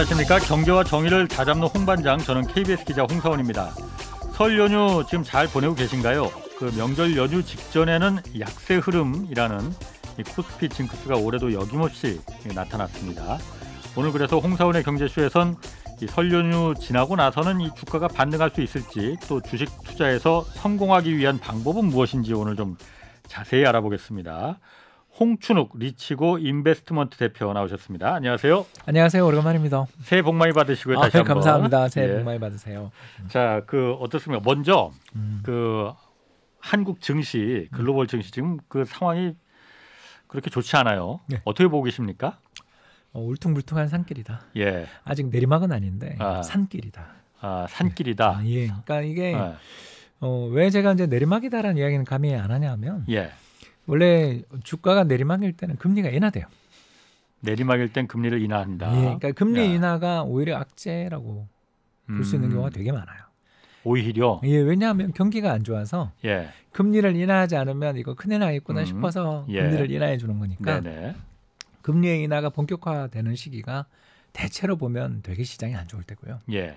안녕하십니까 경제와 정의를 다잡는 홍반장 저는 KBS 기자 홍사원입니다. 설 연휴 지금 잘 보내고 계신가요? 그 명절 연휴 직전에는 약세 흐름이라는 코스피 징크스가 올해도 여김없이 나타났습니다. 오늘 그래서 홍사원의 경제쇼에선 설 연휴 지나고 나서는 이 주가가 반등할 수 있을지 또 주식 투자에서 성공하기 위한 방법은 무엇인지 오늘 좀 자세히 알아보겠습니다. 홍춘욱 리치고 인베스트먼트 대표 나오셨습니다. 안녕하세요. 안녕하세요. 오랜만입니다. 새해 복 많이 받으시고요. 아, 다시 한번 감사합니다. 새해 예. 복 많이 받으세요. 자, 그 어떻습니까? 먼저 음. 그 한국 증시, 음. 글로벌 증시 지금 그 상황이 그렇게 좋지 않아요. 네. 어떻게 보고 계십니까? 어, 울퉁불퉁한 산길이다. 예. 아직 내리막은 아닌데 아. 산길이다. 아, 산길이다. 예. 아, 예. 그러니까 이게 예. 어, 왜 제가 이제 내리막이다라는 이야기는 감히 안 하냐면 예. 원래 주가가 내리막일 때는 금리가 인하돼요. 내리막일 땐 금리를 인하한다. 예, 그러니까 금리 야. 인하가 오히려 악재라고 볼수 음. 있는 경우가 되게 많아요. 오히려 예, 왜냐하면 경기가 안 좋아서 예. 금리를 인하하지 않으면 이거 큰일 나겠구나 음. 싶어서 예. 금리를 인하해 주는 거니까 네네. 금리 의 인하가 본격화되는 시기가 대체로 보면 되게 시장이 안 좋을 때고요. 예.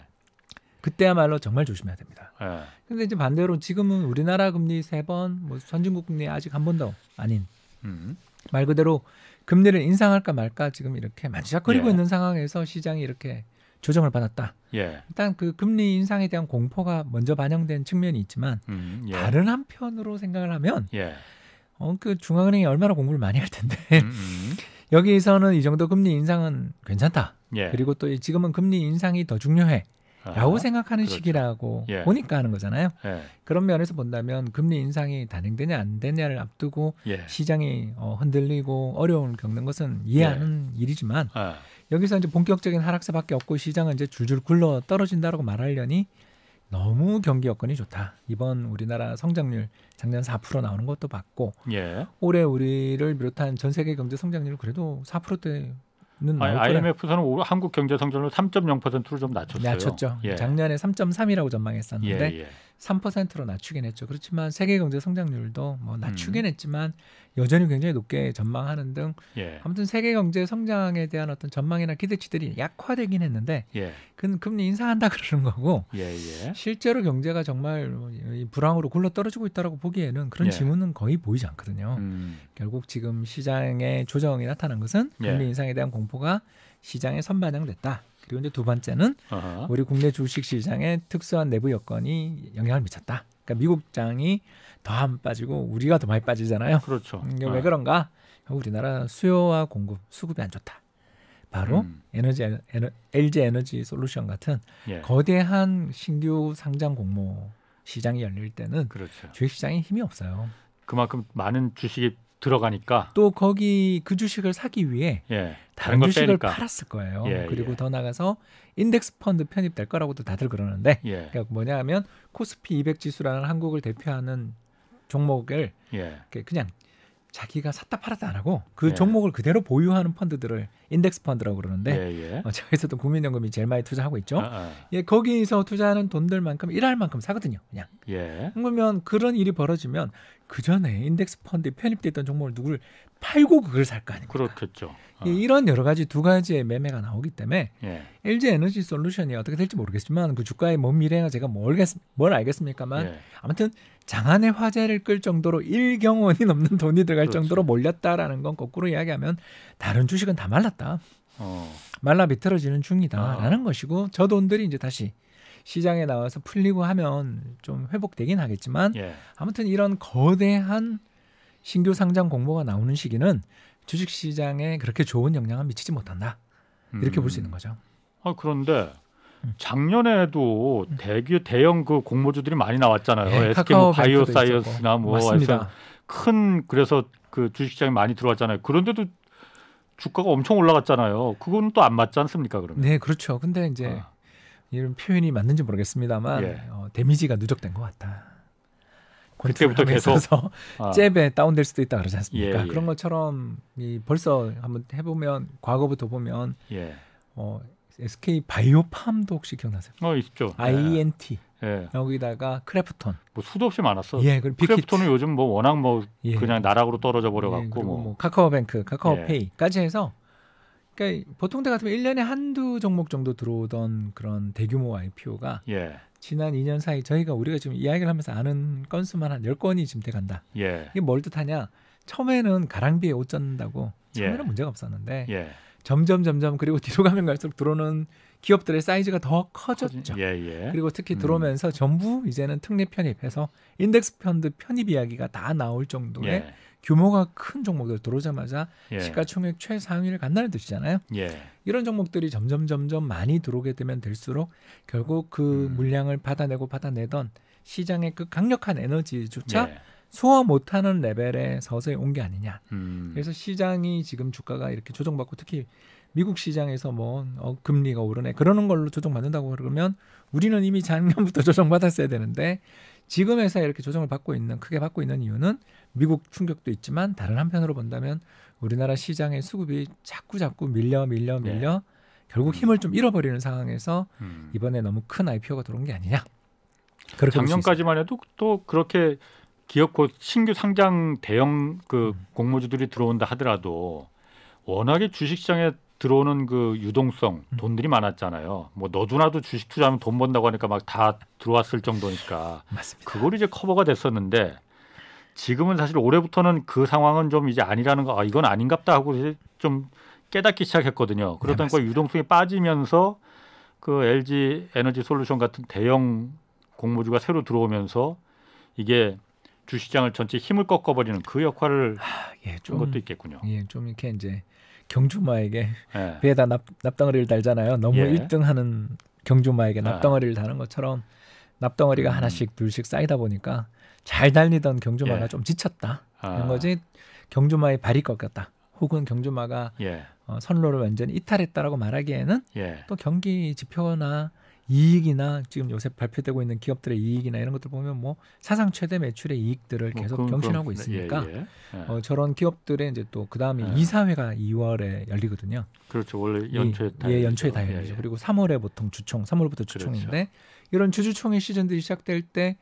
그때야말로 정말 조심해야 됩니다. 네. 근데 이제 반대로 지금은 우리나라 금리 세 번뭐 선진국 금리 아직 한 번도 아닌 음. 말 그대로 금리를 인상할까 말까 지금 이렇게 만지작거리고 예. 있는 상황에서 시장이 이렇게 조정을 받았다. 예. 일단 그 금리 인상에 대한 공포가 먼저 반영된 측면이 있지만 음, 예. 다른 한편으로 생각을 하면 예. 어, 그 중앙은행이 얼마나 공부를 많이 할 텐데 음, 음. 여기에서는 이 정도 금리 인상은 괜찮다. 예. 그리고 또 지금은 금리 인상이 더 중요해. 라고 후 아, 생각하는 그렇죠. 시기라고 예. 보니까 하는 거잖아요. 예. 그런 면에서 본다면 금리 인상이 단행되냐 안 되냐를 앞두고 예. 시장이 어, 흔들리고 어려움을 겪는 것은 이해하는 예. 일이지만 아. 여기서 이제 본격적인 하락세밖에 없고 시장은 이제 줄줄 굴러 떨어진다라고 말하려니 너무 경기 여건이 좋다. 이번 우리나라 성장률 작년 4% 나오는 것도 봤고 예. 올해 우리를 비롯한 전 세계 경제 성장률 그래도 4%대 IMF에서는 한국 경제 성장률 3.0%로 좀 낮췄어요. 낮췄죠. 예. 작년에 3.3이라고 전망했었는데 예, 예. 3%로 낮추긴 했죠. 그렇지만 세계 경제 성장률도 뭐 낮추긴 음. 했지만 여전히 굉장히 높게 전망하는 등 예. 아무튼 세계 경제 성장에 대한 어떤 전망이나 기대치들이 약화되긴 했는데 예. 그건 금리 인상한다 그러는 거고 예예. 예. 실제로 경제가 정말 불황으로 굴러 떨어지고 있다라고 보기에는 그런 예. 징후는 거의 보이지 않거든요. 음. 결국 지금 시장의 조정이 나타난 것은 금리 예. 인상에 대한 공포가 시장에 선반영됐다. 그리고 이제 두 번째는 아하. 우리 국내 주식 시장의 특수한 내부 여건이 영향을 미쳤다. 그러니까 미국장이 더 안 빠지고 우리가 더 많이 빠지잖아요. 그렇죠. 음, 이게 아. 왜 그런가? 우리나라 수요와 공급, 수급이 안 좋다. 바로 음. 에너지 에너, LG 에너지 솔루션 같은 예. 거대한 신규 상장 공모 시장이 열릴 때는 그렇죠. 주식 시장에 힘이 없어요. 그만큼 많은 주식이 들어가니까 또 거기 그 주식을 사기 위해 예, 다른, 주식을 빼니까. 팔았을 거예요. 예, 그리고 예. 더 나가서 인덱스 펀드 편입될 거라고도 다들 그러는데 예. 그러니까 뭐냐 하면 코스피 200 지수라는 한국을 대표하는 종목을 예. 그냥 자기가 샀다 팔았다 안 하고 그 예. 종목을 그대로 보유하는 펀드들을 인덱스 펀드라고 그러는데 예, 예. 어, 저에서도 국민연금이 제일 많이 투자하고 있죠. 아, 아. 예, 거기서 투자하는 돈들만큼 일할 만큼 사거든요. 그냥. 예. 그러면 그런 일이 벌어지면 그 전에 인덱스 펀드에 편입됐던 종목을 누굴 팔고 그걸 살 거 아닙니까? 그렇겠죠. 어. 이런 여러 가지 두 가지의 매매가 나오기 때문에 예. LG 에너지 솔루션이 어떻게 될지 모르겠지만 그 주가의 먼 미래가 제가 뭘, 뭘 알겠습니까만 예. 아무튼 장안의 화제를 끌 정도로 1경 원이 넘는 돈이 들어갈 그렇죠. 정도로 몰렸다라는 건 거꾸로 이야기하면 다른 주식은 다 말랐다. 어. 말라 비틀어지는 중이다라는 아. 것이고 저 돈들이 이제 다시 시장에 나와서 풀리고 하면 좀 회복되긴 하겠지만 예. 아무튼 이런 거대한 신규 상장 공모가 나오는 시기는 주식 시장에 그렇게 좋은 영향을 미치지 못한다. 이렇게 음. 볼수 있는 거죠. 아 그런데 작년에도 음. 대규 대형 그 공모주들이 많이 나왔잖아요. 네, SK 뭐 바이오사이언스나 뭐 해서 큰 그래서 그 주식시장에 많이 들어왔잖아요. 그런데도 주가가 엄청 올라갔잖아요. 그건 또 안 맞지 않습니까? 그러면 네, 그렇죠. 근데 이제 어. 이런 표현이 맞는지 모르겠습니다만 예. 어, 데미지가 누적된 것 같다. 그때부터 계속 아. 잽에 다운될 수도 있다 그러지 않습니까? 예, 예. 그런 것처럼 이 벌써 한번 해보면 과거부터 보면 예. 어, SK 바이오팜도 혹시 기억나세요? 어 있죠. 예. INT 예. 여기다가 크래프톤. 뭐 수도 없이 많았어. 예, 그리고 빅히트. 크래프톤은 요즘 뭐 워낙 뭐 예. 그냥 나락으로 떨어져 버려 갖고 예, 뭐. 뭐. 카카오뱅크, 카카오페이까지 예. 해서 그러니까 보통 때 같으면 1년에 한두 종목 정도 들어오던 그런 대규모 IPO가 예. 지난 2년 사이 저희가 우리가 지금 이야기를 하면서 아는 건수만 한 10건이 지금 돼 간다. 이게 뭘 뜻하냐? 처음에는 가랑비에 옷 젖는다고 처음에는 문제가 없었는데 점점 점점 그리고 뒤로 가면 갈수록 들어오는 기업들의 사이즈가 더 커졌죠. 예, 예. 그리고 특히 음. 들어오면서 음. 전부 이제는 특례 편입해서 인덱스 펀드 편입 이야기가 다 나올 정도의 예. 규모가 큰 종목들 들어오자마자 예. 시가총액 최상위를 간다는 뜻이잖아요. 예. 이런 종목들이 점점 점점 많이 들어오게 되면 될수록 결국 그 음. 물량을 받아내고 받아내던 시장의 그 강력한 에너지조차 예. 소화 못하는 레벨에 서서히 온 게 아니냐. 음. 그래서 시장이 지금 주가가 이렇게 조정받고 특히 미국 시장에서 뭐 어, 금리가 오르네 그러는 걸로 조정받는다고 그러면 우리는 이미 작년부터 조정받았어야 되는데 지금에서 이렇게 조정을 받고 있는 크게 받고 있는 이유는 미국 충격도 있지만 다른 한편으로 본다면 우리나라 시장의 수급이 자꾸 자꾸 밀려 밀려 네. 밀려 네. 결국 음. 힘을 좀 잃어버리는 상황에서 음. 이번에 너무 큰 IPO가 들어온 게 아니냐. 작년까지만 해도 또 그렇게 기업코 신규 상장 대형 그 음. 공모주들이 들어온다 하더라도 워낙에 주식시장에 들어오는 그 유동성 음. 돈들이 많았잖아요. 뭐 너도나도 주식 투자하면 돈 번다고 하니까 막 다 들어왔을 정도니까 맞습니다. 그걸 이제 커버가 됐었는데 지금은 사실 올해부터는 그 상황은 좀 이제 아니라는 거 아, 이건 아닌갑다 하고 이제 좀 깨닫기 시작했거든요. 네, 그러다 보니 유동성이 빠지면서 그 LG 에너지 솔루션 같은 대형 공모주가 새로 들어오면서 이게 주시장을 전체 힘을 꺾어버리는 그 역할을 아, 예, 좀, 것도 있겠군요. 예, 좀 이렇게 이제 경주마에게 예. 배에다 납, 납덩어리를 달잖아요. 너무 예. 1등하는 경주마에게 아. 납덩어리를 다는 것처럼 납덩어리가 음. 하나씩 둘씩 쌓이다 보니까 잘 달리던 경주마가 예. 좀 지쳤다. 그 이런 거지 경주마의 발이 꺾였다. 혹은 경주마가 예. 어, 선로를 완전히 이탈했다라고 말하기에는 예. 또 경기 지표나 이익이나 지금 요새 발표되고 있는 기업들의 이익이나 이런 것들 보면 뭐 사상 최대 매출의 이익들을 뭐 계속 뭐 그럼, 경신하고 그럼, 네, 있으니까 예, 예, 예. 어, 저런 기업들의 이제 또그 다음에 예. 이사회가 2월에 열리거든요. 그렇죠. 원래 연초에 다 예, 연초에 다 예, 열리죠. 그리고 3월에 보통 주총, 3월부터 그렇죠. 주총인데 그렇죠. 이런 주주총회 시즌들이 시작될 때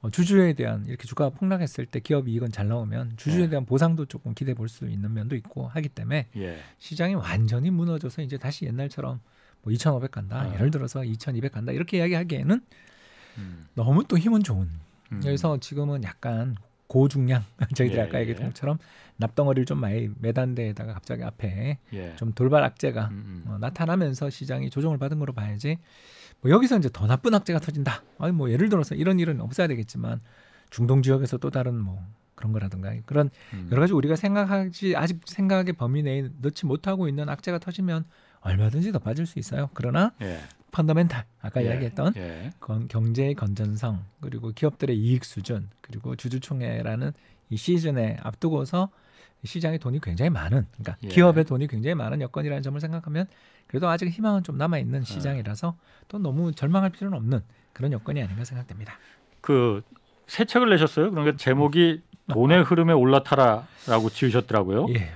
어, 주주에 대한 이렇게 주가가 폭락했을 때 기업 이익은 잘 나오면 주주에 예. 대한 보상도 조금 기대 해볼 수 있는 면도 있고 하기 때문에 예. 시장이 완전히 무너져서 이제 다시 옛날처럼 뭐2,500 간다. 아. 예를 들어서 2,200 간다. 이렇게 이야기하기에는 음. 너무 또 힘은 좋은. 음. 그래서 지금은 약간 고중량 저희들이 예, 아까 예. 얘기했던 예. 것처럼 납덩어리를 좀 많이 매단 데에다가 갑자기 앞에 예. 좀 돌발 악재가 음, 음. 어, 나타나면서 시장이 조정을 받은 걸로 봐야지 뭐 여기서 이제 더 나쁜 악재가 터진다 아니 뭐 예를 들어서 이런 일은 없어야 되겠지만 중동 지역에서 또 다른 뭐 그런 거라든가 그런 음. 여러 가지 우리가 생각하지 아직 생각의 범위 내에 넣지 못하고 있는 악재가 터지면 얼마든지 더 빠질 수 있어요. 그러나 예. 펀더멘탈 아까 예. 이야기했던 예. 경제의 건전성 그리고 기업들의 이익 수준 그리고 주주총회라는 이 시즌에 앞두고서 시장에 돈이 굉장히 많은 그러니까 예. 기업의 돈이 굉장히 많은 여건이라는 점을 생각하면 그래도 아직 희망은 좀 남아 있는 예. 시장이라서 또 너무 절망할 필요는 없는 그런 여건이 아닌가 생각됩니다. 그 새 책을 내셨어요. 그러니 제목이 음. 돈의 아. 흐름에 올라타라라고 지으셨더라고요. 예.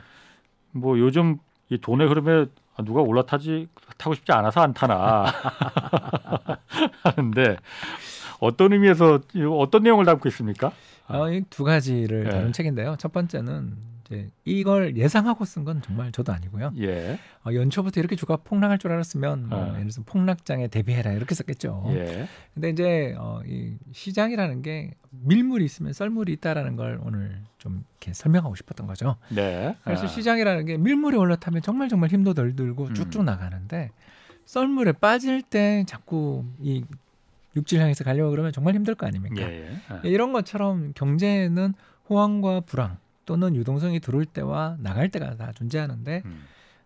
뭐 요즘 이 돈의 흐름에 아, 누가 올라타지 타고 싶지 않아서 안 타나 하는데 어떤 의미에서 어떤 내용을 담고 있습니까? 어, 두 가지를 네. 다룬 네. 책인데요. 첫 번째는 이제 예, 이걸 예상하고 쓴 건 정말 저도 아니고요. 예. 어, 연초부터 이렇게 주가 폭락할 줄 알았으면 뭐 아. 예를 들어 서 폭락장에 대비해라 이렇게 썼겠죠. 그런데 예. 이제 어, 이 시장이라는 게 밀물이 있으면 썰물이 있다라는 걸 오늘 좀 이렇게 설명하고 싶었던 거죠. 네. 그래서 아. 시장이라는 게 밀물이 올라타면 정말 정말 힘도 덜 들고 음. 쭉쭉 음. 나가는데 썰물에 빠질 때 자꾸 이 육질 향해서 가려고 그러면 정말 힘들 거 아닙니까? 예, 예. 아. 이런 것처럼 경제는 호황과 불황 또는 유동성이 들어올 때와 나갈 때가 다 존재하는데 음.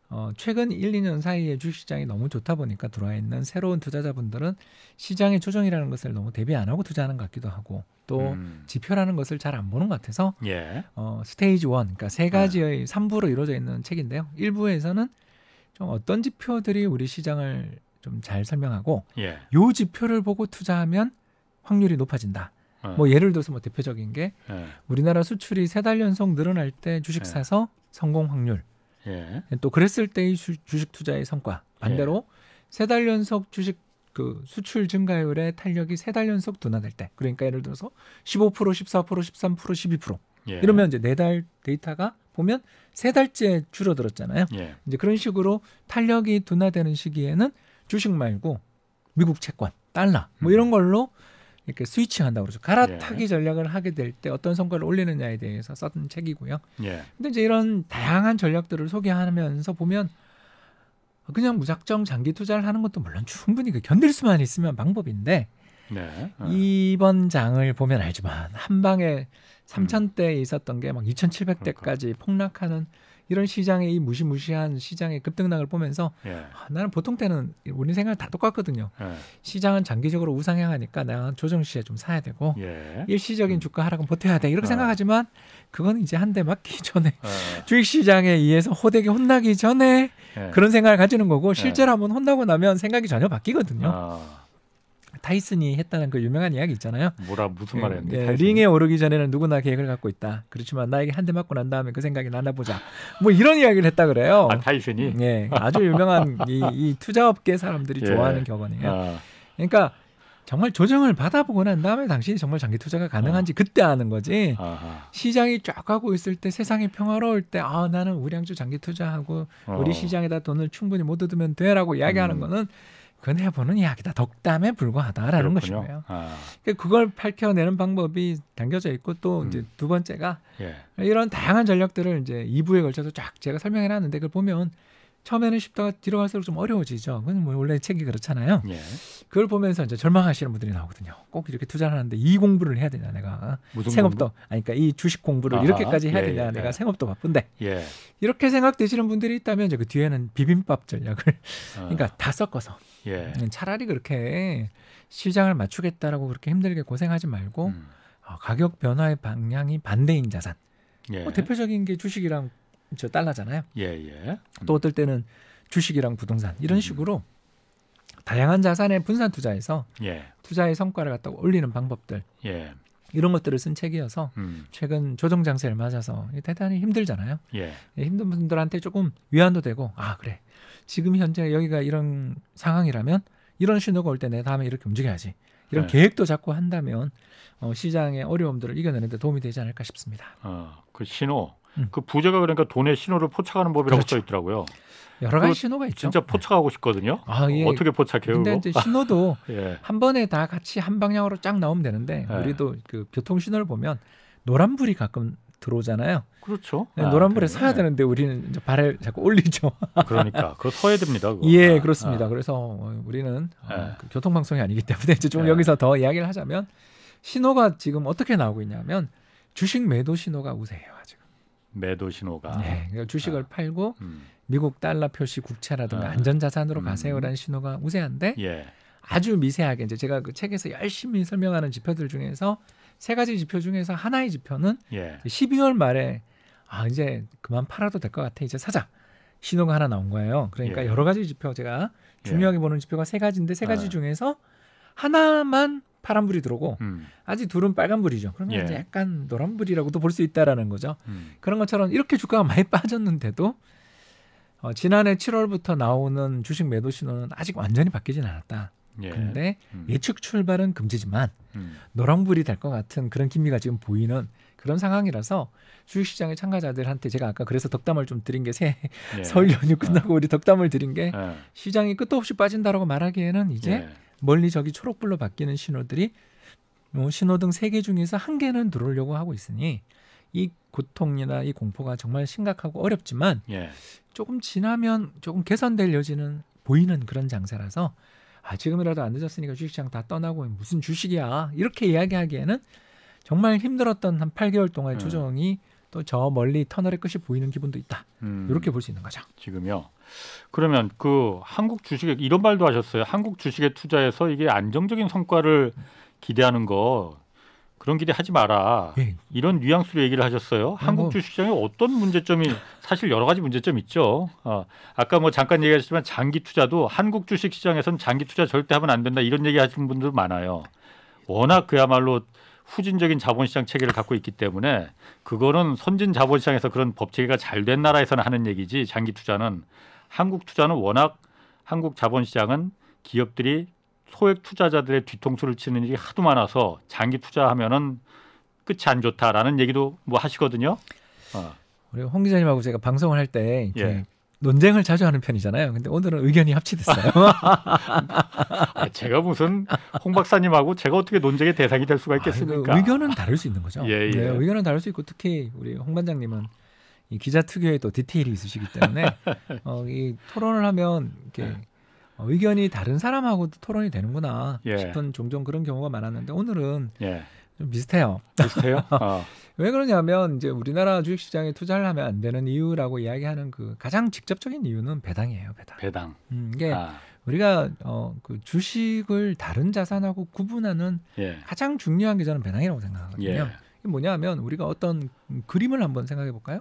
어, 최근 1, 2년 사이에 주식시장이 너무 좋다 보니까 들어와 있는 새로운 투자자분들은 시장의 조정이라는 것을 너무 대비 안 하고 투자하는 것 같기도 하고 또 음. 지표라는 것을 잘 안 보는 것 같아서 예. 어, 스테이지 원, 그러니까 세 가지의 네. 3부로 이루어져 있는 책인데요. 1부에서는 좀 어떤 지표들이 우리 시장을 좀 잘 설명하고 예. 요 지표를 보고 투자하면 확률이 높아진다. 예. 뭐 예를 들어서 뭐 대표적인 게 네. 우리나라 수출이 세 달 연속 늘어날 때 주식 네. 사서 성공 확률. 또 그랬을 때의 주, 식 투자의 성과. 반대로 세 달 연속 주식 그 수출 증가율의 탄력이 세 달 연속 둔화될 때. 그러니까 예를 들어서 15%, 14%, 13%, 12%. 예. 이러면 이제 네 달 데이터가 보면 세 달째 줄어들었잖아요. 예. 이제 그런 식으로 탄력이 둔화되는 시기에는 주식 말고 미국 채권, 달러 뭐 음. 이런 걸로 이렇게 스위치한다고 그러죠. 갈아타기 예. 전략을 하게 될 때 어떤 성과를 올리느냐에 대해서 썼던 책이고요. 예. 근데 이제 이런 다양한 전략들을 소개하면서 보면 그냥 무작정 장기 투자를 하는 것도 물론 충분히 그 견딜 수만 있으면 방법인데 네. 예. 이번 장을 보면 알지만 한 방에 삼천 음. 대에 있었던 게 막 이천칠백 대까지 폭락하는 이런 시장의 이 무시무시한 시장의 급등락을 보면서 예. 아, 나는 보통 때는 우리 생활 다 똑같거든요. 예. 시장은 장기적으로 우상향하니까 나는 조정 시에 좀 사야 되고 예. 일시적인 음. 주가 하락은 버텨야 돼 이렇게 아. 생각하지만 그건 이제 한 대 맞기 전에 아. 주식 시장에 의해서 호되게 혼나기 전에 예. 그런 생각을 가지는 거고 예. 실제로 한번 혼나고 나면 생각이 전혀 바뀌거든요. 아. 타이슨이 했다는 그 유명한 이야기 있잖아요. 뭐라 무슨 말이었는데 예, 링에 오르기 전에는 누구나 계획을 갖고 있다. 그렇지만 나에게 한 대 맞고 난 다음에 그 생각이 나나보자. 뭐 이런 이야기를 했다 그래요. 아, 타이슨이? 예, 아주 유명한 이, 이 투자업계 사람들이 예. 좋아하는 격언이에요. 아. 그러니까 정말 조정을 받아보고 난 다음에 당신이 정말 장기 투자가 가능한지 어. 그때 아는 거지. 아하. 시장이 쫙 가고 있을 때 세상이 평화로울 때 아, 나는 우량주 장기 투자하고 어. 우리 시장에다 돈을 충분히 못 얻으면 돼라고 이야기하는 음. 거는 그건 해보는 이야기다. 덕담에 불과하다라는 그렇군요. 것이고요. 아. 그러니까 그걸 밝혀내는 방법이 담겨져 있고 또 음. 이제 두 번째가 예. 이런 다양한 전략들을 이제 2부에 걸쳐서 쫙 제가 설명해 놨는데 그걸 보면 처음에는 쉽다가 뒤로 갈수록 좀 어려워지죠. 그건 뭐 원래 책이 그렇잖아요. 예. 그걸 보면서 이제 절망하시는 분들이 나오거든요. 꼭 이렇게 투자를 하는데 이 공부를 해야 되냐 내가 생업도 공부? 아니 그러니까 이 주식 공부를 아하. 이렇게까지 해야 예, 되냐 예, 내가 예. 생업도 바쁜데 예. 이렇게 생각되시는 분들이 있다면 이제 그 뒤에는 비빔밥 전략을 아. 그러니까 다 섞어서 예. 차라리 그렇게 시장을 맞추겠다라고 그렇게 힘들게 고생하지 말고 음. 어, 가격 변화의 방향이 반대인 자산. 뭐 대표적인 게 주식이랑 저 달러잖아요. 예, 예. 또 어떨 때는 주식이랑 부동산 이런 음. 식으로 다양한 자산의 분산 투자에서 예. 투자의 성과를 갖다 가 올리는 방법들 예. 이런 것들을 쓴 책이어서 음. 최근 조정 장세를 맞아서 대단히 힘들잖아요. 예. 예. 힘든 분들한테 조금 위안도 되고 아 그래 지금 현재 여기가 이런 상황이라면 이런 신호가 올 때 내 다음에 이렇게 움직여야지 이런 예. 계획도 자꾸 한다면 어, 시장의 어려움들을 이겨내는데 도움이 되지 않을까 싶습니다. 어, 그 신호 음. 그 부재가 그러니까 돈의 신호를 포착하는 법이라고 그렇죠. 써 있더라고요. 여러 가지 신호가 있죠. 진짜 포착하고 싶거든요. 아, 예. 어떻게 포착해요? 근데 이제 신호도 예. 한 번에 다 같이 한 방향으로 쫙 나오면 되는데 예. 우리도 그 교통 신호를 보면 노란불이 가끔 들어오잖아요. 그렇죠. 네, 아, 노란불에 네. 서야 예. 되는데 우리는 이제 발을 자꾸 올리죠. 그러니까 그 서야 됩니다. 그거. 예, 아, 그렇습니다. 아. 그래서 우리는 어, 예. 그 교통 방송이 아니기 때문에 이제 좀 예. 여기서 더 이야기를 하자면 신호가 지금 어떻게 나오고 있냐면 주식 매도 신호가 우세해요 지금. 매도 신호가 네, 그러니까 주식을 아. 팔고 음. 미국 달러 표시 국채라든가 아, 안전자산으로 음. 가세요라는 신호가 우세한데 예. 아주 미세하게 이제 제가 그 책에서 열심히 설명하는 지표들 중에서 세 가지 지표 중에서 하나의 지표는 예. 12월 말에 아 이제 그만 팔아도 될 것 같아 이제 사자 신호가 하나 나온 거예요. 그러니까 예. 여러 가지 지표 제가 예. 중요하게 보는 지표가 세 가지인데 세 가지 아. 중에서 하나만 파란불이 들어오고 음. 아직 둘은 빨간불이죠. 그러면 예. 이제 약간 노란불이라고도 볼 수 있다라는 거죠. 음. 그런 것처럼 이렇게 주가가 많이 빠졌는데도 어, 지난해 7월부터 나오는 주식 매도 신호는 아직 완전히 바뀌진 않았다. 그런데 예. 음. 예측 출발은 금지지만 음. 노란불이 될 것 같은 그런 기미가 지금 보이는 그런 상황이라서 주식시장의 참가자들한테 제가 아까 그래서 덕담을 좀 드린 게새 예. 설 연휴 끝나고 어. 우리 덕담을 드린 게 예. 시장이 끝도 없이 빠진다라고 말하기에는 이제 예. 멀리 저기 초록불로 바뀌는 신호들이 뭐 신호등 세 개 중에서 한 개는 들어오려고 하고 있으니 이 고통이나 이 공포가 정말 심각하고 어렵지만 예. 조금 지나면 조금 개선될 여지는 보이는 그런 장사라서아 지금이라도 안 늦었으니까 주식시장 다 떠나고 무슨 주식이야 이렇게 이야기하기에는 정말 힘들었던 한 8개월 동안의 음. 예. 조정이 또저 멀리 터널의 끝이 보이는 기분도 있다. 음. 이렇게 볼 수 있는 거죠. 지금요. 그러면 그 한국 주식에 이런 말도 하셨어요. 한국 주식에 투자해서 이게 안정적인 성과를 기대하는 거 그런 기대 하지 마라. 예. 이런 뉘앙스로 얘기를 하셨어요. 한국 주식장에 어떤 문제점이 사실 여러 가지 문제점 있죠. 어, 아까 뭐 잠깐 얘기하셨지만 장기 투자도 한국 주식시장에선 장기 투자 절대 하면 안 된다 이런 얘기 하시는 분들 많아요. 워낙 그야말로 후진적인 자본시장 체계를 갖고 있기 때문에 그거는 선진 자본시장에서 그런 법 체계가 잘 된 나라에서는 하는 얘기지 장기 투자는 한국 투자는 워낙 한국 자본시장은 기업들이 소액 투자자들의 뒤통수를 치는 일이 하도 많아서 장기 투자하면은 끝이 안 좋다라는 얘기도 뭐 하시거든요. 어. 우리 홍 기자님하고 제가 방송을 할때 예. 논쟁을 자주 하는 편이잖아요. 근데 오늘은 의견이 합치됐어요. 제가 무슨 홍 박사님하고 제가 어떻게 논쟁의 대상이 될 수가 있겠습니까? 아, 의견은 다를 수 있는 거죠. 예, 예. 네, 의견은 다를 수 있고 특히 우리 홍 반장님은 이 기자 특유의 또 디테일이 있으시기 때문에 어, 이 토론을 하면 이렇게 어, 의견이 다른 사람하고도 토론이 되는구나 예. 싶은 종종 그런 경우가 많았는데 오늘은 예. 좀 비슷해요. 비슷해요? 아. 왜 그러냐면 이제 우리나라 주식 시장에 투자를 하면 안 되는 이유라고 이야기하는 그 가장 직접적인 이유는 배당이에요, 배당. 배당. 음, 이게 아. 우리가 어그 주식을 다른 자산하고 구분하는 예. 가장 중요한 계좌는 배당이라고 생각하거든요. 예. 이게 뭐냐면 우리가 어떤 그림을 한번 생각해 볼까요?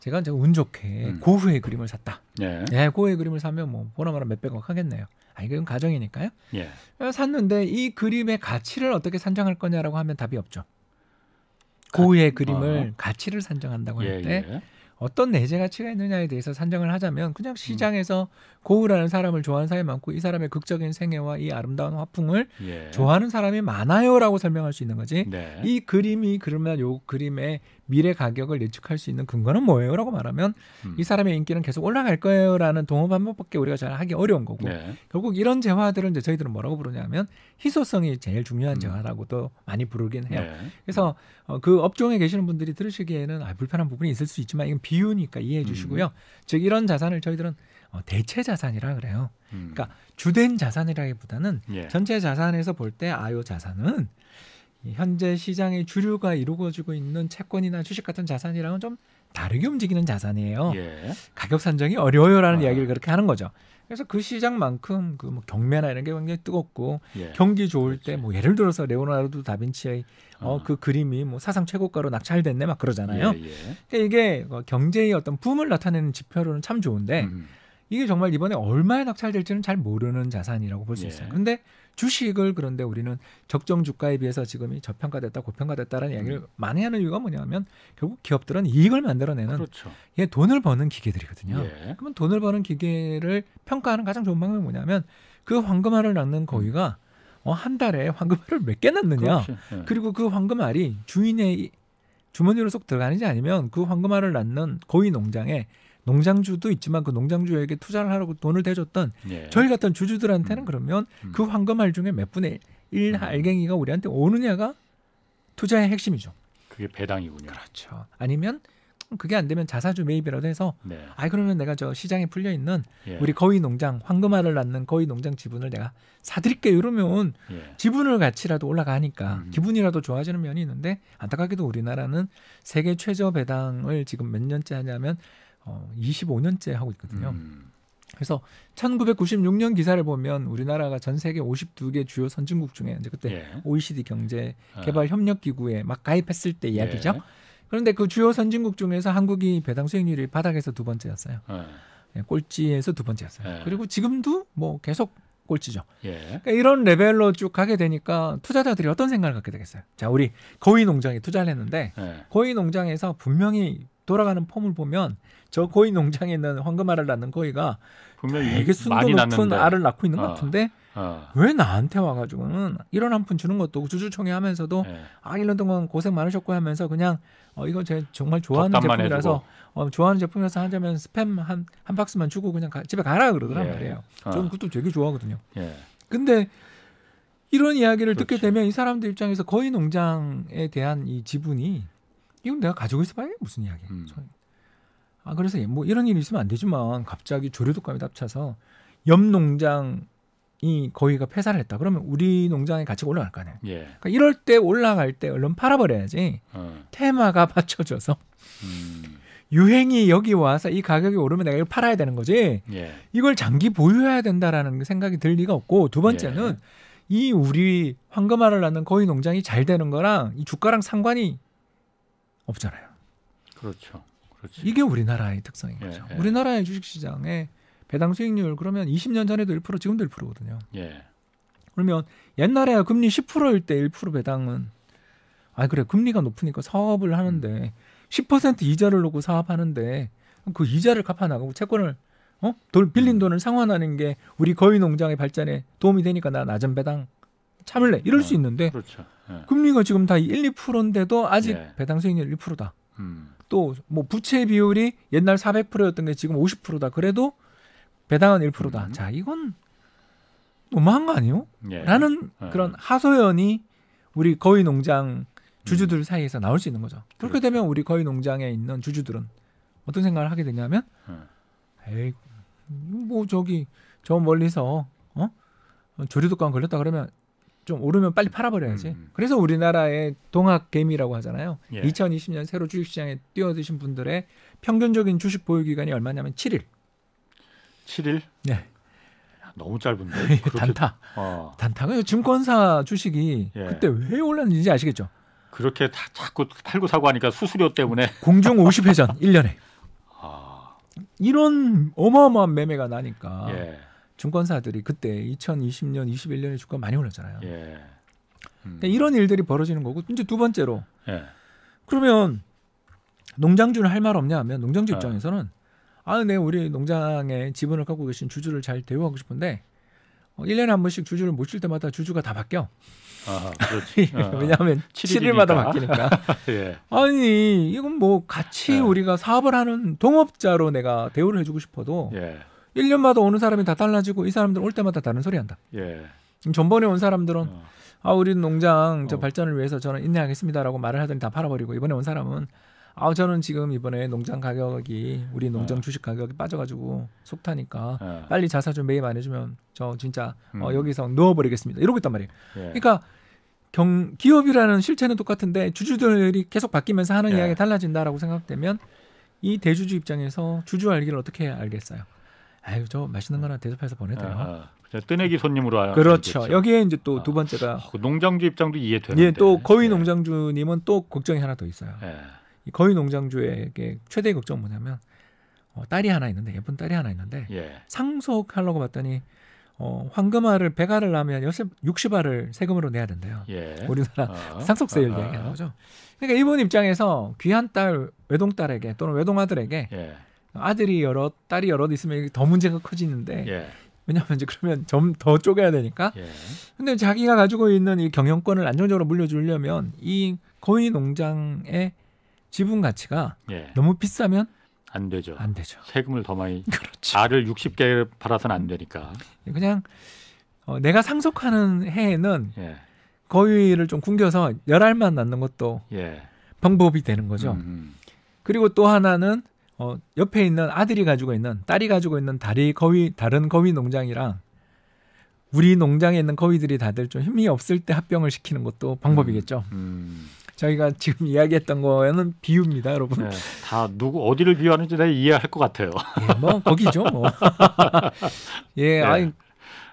제가 이제 운 좋게 음. 고흐의 그림을 샀다. 예. 예 고흐의 그림을 사면 뭐 보나마나 몇백억 하겠네요. 아, 이건 가정이니까요. 예. 어, 샀는데 이 그림의 가치를 어떻게 산정할 거냐라고 하면 답이 없죠. 고의 가, 그림을 어. 가치를 산정한다고 할 예, 때. 예, 예. 어떤 내재 가치가 있느냐에 대해서 산정을 하자면 그냥 음. 시장에서 음. 고우라는 사람을 좋아하는 사람이 많고 이 사람의 극적인 생애와 이 아름다운 화풍을 예. 좋아하는 사람이 많아요라고 설명할 수 있는 거지. 네. 이 그림이 그러면 요 그림의 미래 가격을 예측할 수 있는 근거는 뭐예요라고 말하면 음. 이 사람의 인기는 계속 올라갈 거예요라는 동호 반복밖에 우리가 잘 하기 어려운 거고 네. 결국 이런 재화들은 이제 저희들은 뭐라고 부르냐면 희소성이 제일 중요한 음. 재화라고도 많이 부르긴 해요. 네. 그래서 어, 그 업종에 계시는 분들이 들으시기에는 아, 불편한 부분이 있을 수 있지만 이건 비유니까 이해해 음. 주시고요. 음. 즉 이런 자산을 저희들은 어, 대체 자산이라 그래요. 음. 그러니까 주된 자산이라기보다는 예. 전체 자산에서 볼 때 아요 자산은 현재 시장의 주류가 이루어지고 있는 채권이나 주식 같은 자산이랑은 좀 다르게 움직이는 자산이에요. 예. 가격 산정이 어려워요라는 아. 이야기를 그렇게 하는 거죠. 그래서 그 시장만큼 그뭐 경매나 이런 게 굉장히 뜨겁고 예. 경기 좋을 때 뭐 예를 들어서 레오나르도 다빈치의 어그 아. 그림이 뭐 사상 최고가로 낙찰됐네 막 그러잖아요. 예, 예. 그러니까 이게 뭐 경제의 어떤 붐을 나타내는 지표로는 참 좋은데 음. 이게 정말 이번에 얼마에 낙찰될지는 잘 모르는 자산이라고 볼수 예. 있어요. 예. 근데 주식을 그런데 우리는 적정 주가에 비해서 지금이 저평가됐다, 고평가됐다라는 이야기를 음. 많이 하는 이유가 뭐냐면 결국 기업들은 이익을 만들어내는 그렇죠. 예, 돈을 버는 기계들이거든요. 예. 그러면 돈을 버는 기계를 평가하는 가장 좋은 방법이 뭐냐면 그 황금알을 낳는 거위가 음. 어, 한 달에 황금알을 몇 개 낳느냐. 예. 그리고 그 황금알이 주인의 주머니로 쏙 들어가는지 아니면 그 황금알을 낳는 거위 농장에 농장주도 있지만 그 농장주에게 투자를 하라고 돈을 대줬던 예. 저희 같은 주주들한테는 음. 그러면 음. 그 황금알 중에 몇 분의 일 음. 알갱이가 우리한테 오느냐가 투자의 핵심이죠. 그게 배당이군요. 그렇죠. 아니면 그게 안 되면 자사주 매입이라도 해서 네. 아 그러면 내가 저 시장에 풀려 있는 예. 우리 거위 농장 황금알을 낳는 거위 농장 지분을 내가 사드릴게 이러면 예. 지분을 가치라도 올라가니까 음. 기분이라도 좋아지는 면이 있는데 안타깝게도 우리나라는 세계 최저 배당을 지금 몇 년째 하냐면 어, 25년째 하고 있거든요. 음. 그래서 1996년 기사를 보면 우리나라가 전 세계 52개 주요 선진국 중에 이제 그때 예. OECD 경제 아. 개발 협력 기구에 막 가입했을 때 이야기죠. 예. 그런데 그 주요 선진국 중에서 한국이 배당 수익률이 바닥에서 두 번째였어요. 예. 예 꼴찌에서 두 번째였어요. 예. 그리고 지금도 뭐 계속 꼴찌죠. 예. 그러니까 이런 레벨로 쭉 가게 되니까 투자자들이 어떤 생각을 갖게 되겠어요. 자, 우리 거위 농장에 투자를 했는데 거위 농장에서 분명히 돌아가는 폼을 보면 저 고이 농장에 있는 황금알을 낳는 고이가 분명히 되게 순도 높은 낳는데. 알을 낳고 있는 것 어, 같은데 어. 왜 나한테 와가지고는 이런 한 푼 주는 것도 주주총회 하면서도 네. 아 1년 동안 고생 많으셨고 하면서 그냥 어 이거 제가 정말 좋아하는 제품이라서 어, 좋아하는 제품이라서 하자면 스팸 한, 한 박스만 주고 그냥 가, 집에 가라 그러더란 예. 말이에요. 어. 저는 그것도 되게 좋아하거든요. 예. 근데 이런 이야기를 그렇지. 듣게 되면 이 사람들 입장에서 거의 농장에 대한 이 지분이 이건 내가 가지고 있어봐야 무슨 이야기. 음. 아 그래서 예, 뭐 이런 일이 있으면 안 되지만 갑자기 조류독감이 닥쳐서 옆 농장이 거기가 폐사를 했다. 그러면 우리 농장에 같이 올라갈 거 아니에요. 예. 그러니까 이럴 때 올라갈 때 얼른 팔아버려야지. 어. 테마가 받쳐줘서 음. 유행이 여기 와서 이 가격이 오르면 내가 이걸 팔아야 되는 거지. 예. 이걸 장기 보유해야 된다라는 생각이 들 리가 없고 두 번째는 예. 이 우리 황금알을 낳는 거위 농장이 잘 되는 거랑 이 주가랑 상관이 없잖아요. 그렇죠. 그렇지. 이게 우리나라의 특성인 예, 거죠. 예, 우리나라의 주식시장에 배당 수익률 그러면 20년 전에도 1% 지금도 1%거든요. 예. 그러면 옛날에 금리 10%일 때 1% 배당은 아 그래 금리가 높으니까 사업을 하는데 10% 음. 이자를 놓고 사업하는데 그 이자를 갚아나가고 채권을 어? 빌린 음. 돈을 상환하는 게 우리 거위 농장의 발전에 도움이 되니까 나 낮은 배당 참을래 이럴 어, 수 있는데 그렇죠. 예. 금리가 지금 다 1, 2%인데도 아직 예. 배당 수익률 1%다. 음. 또뭐 부채 비율이 옛날 400%였던 게 지금 50%다. 그래도 배당은 1%다. 음. 자 이건 너무한 거 아니에요? 예. 라는 예. 그런 하소연이 우리 거위 농장 음. 주주들 음. 사이에서 나올 수 있는 거죠. 그렇게 그렇죠. 되면 우리 거위 농장에 있는 주주들은 어떤 생각을 하게 되냐면, 음. 에이, 뭐 저기 저 멀리서 어, 어 조류독감 걸렸다 그러면 좀 오르면 빨리 팔아버려야지. 음. 음, 음. 그래서 우리나라의 동학개미라고 하잖아요. 예. 2020년 새로 주식시장에 뛰어드신 분들의 평균적인 주식 보유 기간이 얼마냐면 7일. 7일? 네. 야, 너무 짧은데. 그렇게... 단타. 어. 단타 증권사 주식이 예. 그때 왜 올랐는지 아시겠죠? 그렇게 다 자꾸 팔고 사고 하니까 수수료 때문에 공중 50회전 1년에. 아. 이런 어마어마한 매매가 나니까. 예. 증권사들이 그때 2020년, 21년에 주가 많이 올랐잖아요. 예. 그러니까 음. 이런 일들이 벌어지는 거고 이제 두 번째로 예. 그러면 농장주는 할 말 없냐 하면 농장주 아. 입장에서는 아, 네, 우리 농장에 지분을 갖고 계신 주주를 잘 대우하고 싶은데 어, 1년에 한 번씩 주주를 못실 때마다 주주가 다 바뀌어. 아, 왜냐하면 7일마다 바뀌니까. 예. 아니, 이건 뭐 같이 예. 우리가 사업을 하는 동업자로 내가 대우를 해주고 싶어도 예. 1년마다 오는 사람이 다 달라지고 이 사람들 올 때마다 다른 소리 한다. 예. 전번에 온 사람들은 어. 아 우리는 농장 저 어. 발전을 위해서 저는 인내하겠습니다라고 말을 하더니 다 팔아버리고 이번에 온 사람은 아 저는 지금 이번에 농장 가격이 우리 농장 어. 주식 가격이 빠져가지고 속 타니까 어. 빨리 자사 좀 매입 안 해주면 저 진짜 어, 음. 여기서 넣어버리겠습니다 이러고 있단 말이에요. 예. 그러니까 경, 기업이라는 실체는 똑같은데 주주들이 계속 바뀌면서 하는 예. 이야기가 달라진다라고 생각되면 이 대주주 입장에서 주주 알기를 어떻게 알겠어요? 아유 저 맛있는 거나 하 대접해서 보내드려. 아, 아. 뜨내기 손님으로 알아. 그렇죠. 알겠죠. 여기에 이제 또두 아. 번째가 아, 그 농장주 입장도 이해되는데. 예, 또 거위 예. 농장주님은 또 걱정이 하나 더 있어요. 예. 거위 농장주에게 최대의 걱정 은 뭐냐면 어, 딸이 하나 있는데 예쁜 딸이 하나 있는데 예. 상속하려고 봤더니 어, 황금알을 백알을 낳으면 육십 알을 세금으로 내야 된대요. 예. 우리나라 어. 상속세율 이야기하는 거죠. 그러니까 일본 입장에서 귀한 딸 외동딸에게 또는 외동아들에게 예. 아들이 여러 딸이 여러 있으면 더 문제가 커지는데 예. 왜냐하면 이제 그러면 좀 더 쪼개야 되니까 예. 근데 자기가 가지고 있는 이 경영권을 안정적으로 물려주려면 이 거위 농장의 지분 가치가 예. 너무 비싸면 안 되죠. 안 되죠. 세금을 더 많이 그렇죠. 알을 60개 팔아서는 안 되니까. 예, 그냥 어, 내가 상속하는 해에는 예. 거위를 좀 굶겨서 열알만 낳는 것도 예. 방법이 되는 거죠. 음, 음. 그리고 또 하나는 어, 옆에 있는 아들이 가지고 있는 딸이 가지고 있는 다리 거위 다른 거위 농장이랑 우리 농장에 있는 거위들이 다들 좀 힘이 없을 때 합병을 시키는 것도 음, 방법이겠죠. 음, 음. 저희가 지금 이야기했던 거에는 비유입니다, 여러분. 네, 다 누구 어디를 비유하는지 내가 이해할 것 같아요. 예, 뭐 거기죠, 뭐. 예, 네. 아니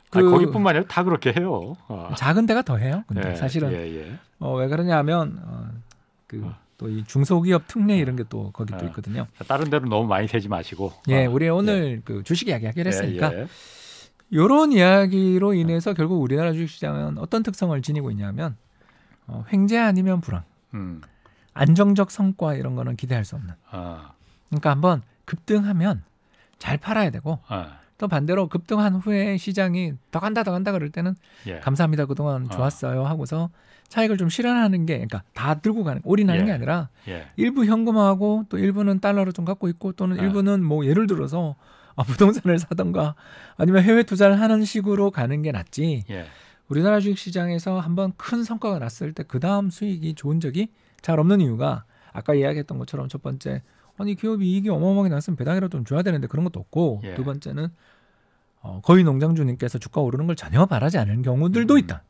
그 아니, 거기뿐만 아니라 다 그렇게 해요. 아. 작은 데가 더 해요. 근데 네, 사실은 예, 예. 어, 왜 그러냐면 어, 그 아. 또이 중소기업 특례 네. 이런 게 또 거기 또 아. 있거든요. 다른 데로 너무 많이 세지 마시고. 예, 아, 우리 오늘 예. 그 주식 이야기 하기로 예, 했으니까 이런 예. 이야기로 인해서 네. 결국 우리나라 주식시장은 어떤 특성을 지니고 있냐면 어, 횡재 아니면 불황, 음. 안정적 성과 이런 거는 기대할 수 없는. 아. 그러니까 한번 급등하면 잘 팔아야 되고 아. 또 반대로 급등한 후에 시장이 더 간다 더 간다 그럴 때는 예. 감사합니다 그동안 아. 좋았어요 아. 하고서 차익을 좀 실현하는 게 그러니까 다 들고 가는 올인하는 예. 게 아니라 예. 일부 현금화하고 또 일부는 달러로 좀 갖고 있고 또는 아. 일부는 뭐 예를 들어서 어, 부동산을 사던가 아니면 해외 투자를 하는 식으로 가는 게 낫지 예. 우리나라 주식 시장에서 한번 큰 성과가 났을 때 그 다음 수익이 좋은 적이 잘 없는 이유가 아까 이야기했던 것처럼 첫 번째 아니 기업이 이익이 어마어마하게 났으면 배당이라도 좀 줘야 되는데 그런 것도 없고 예. 두 번째는 어, 거의 농장주님께서 주가 오르는 걸 전혀 바라지 않은 경우들도 음. 있다.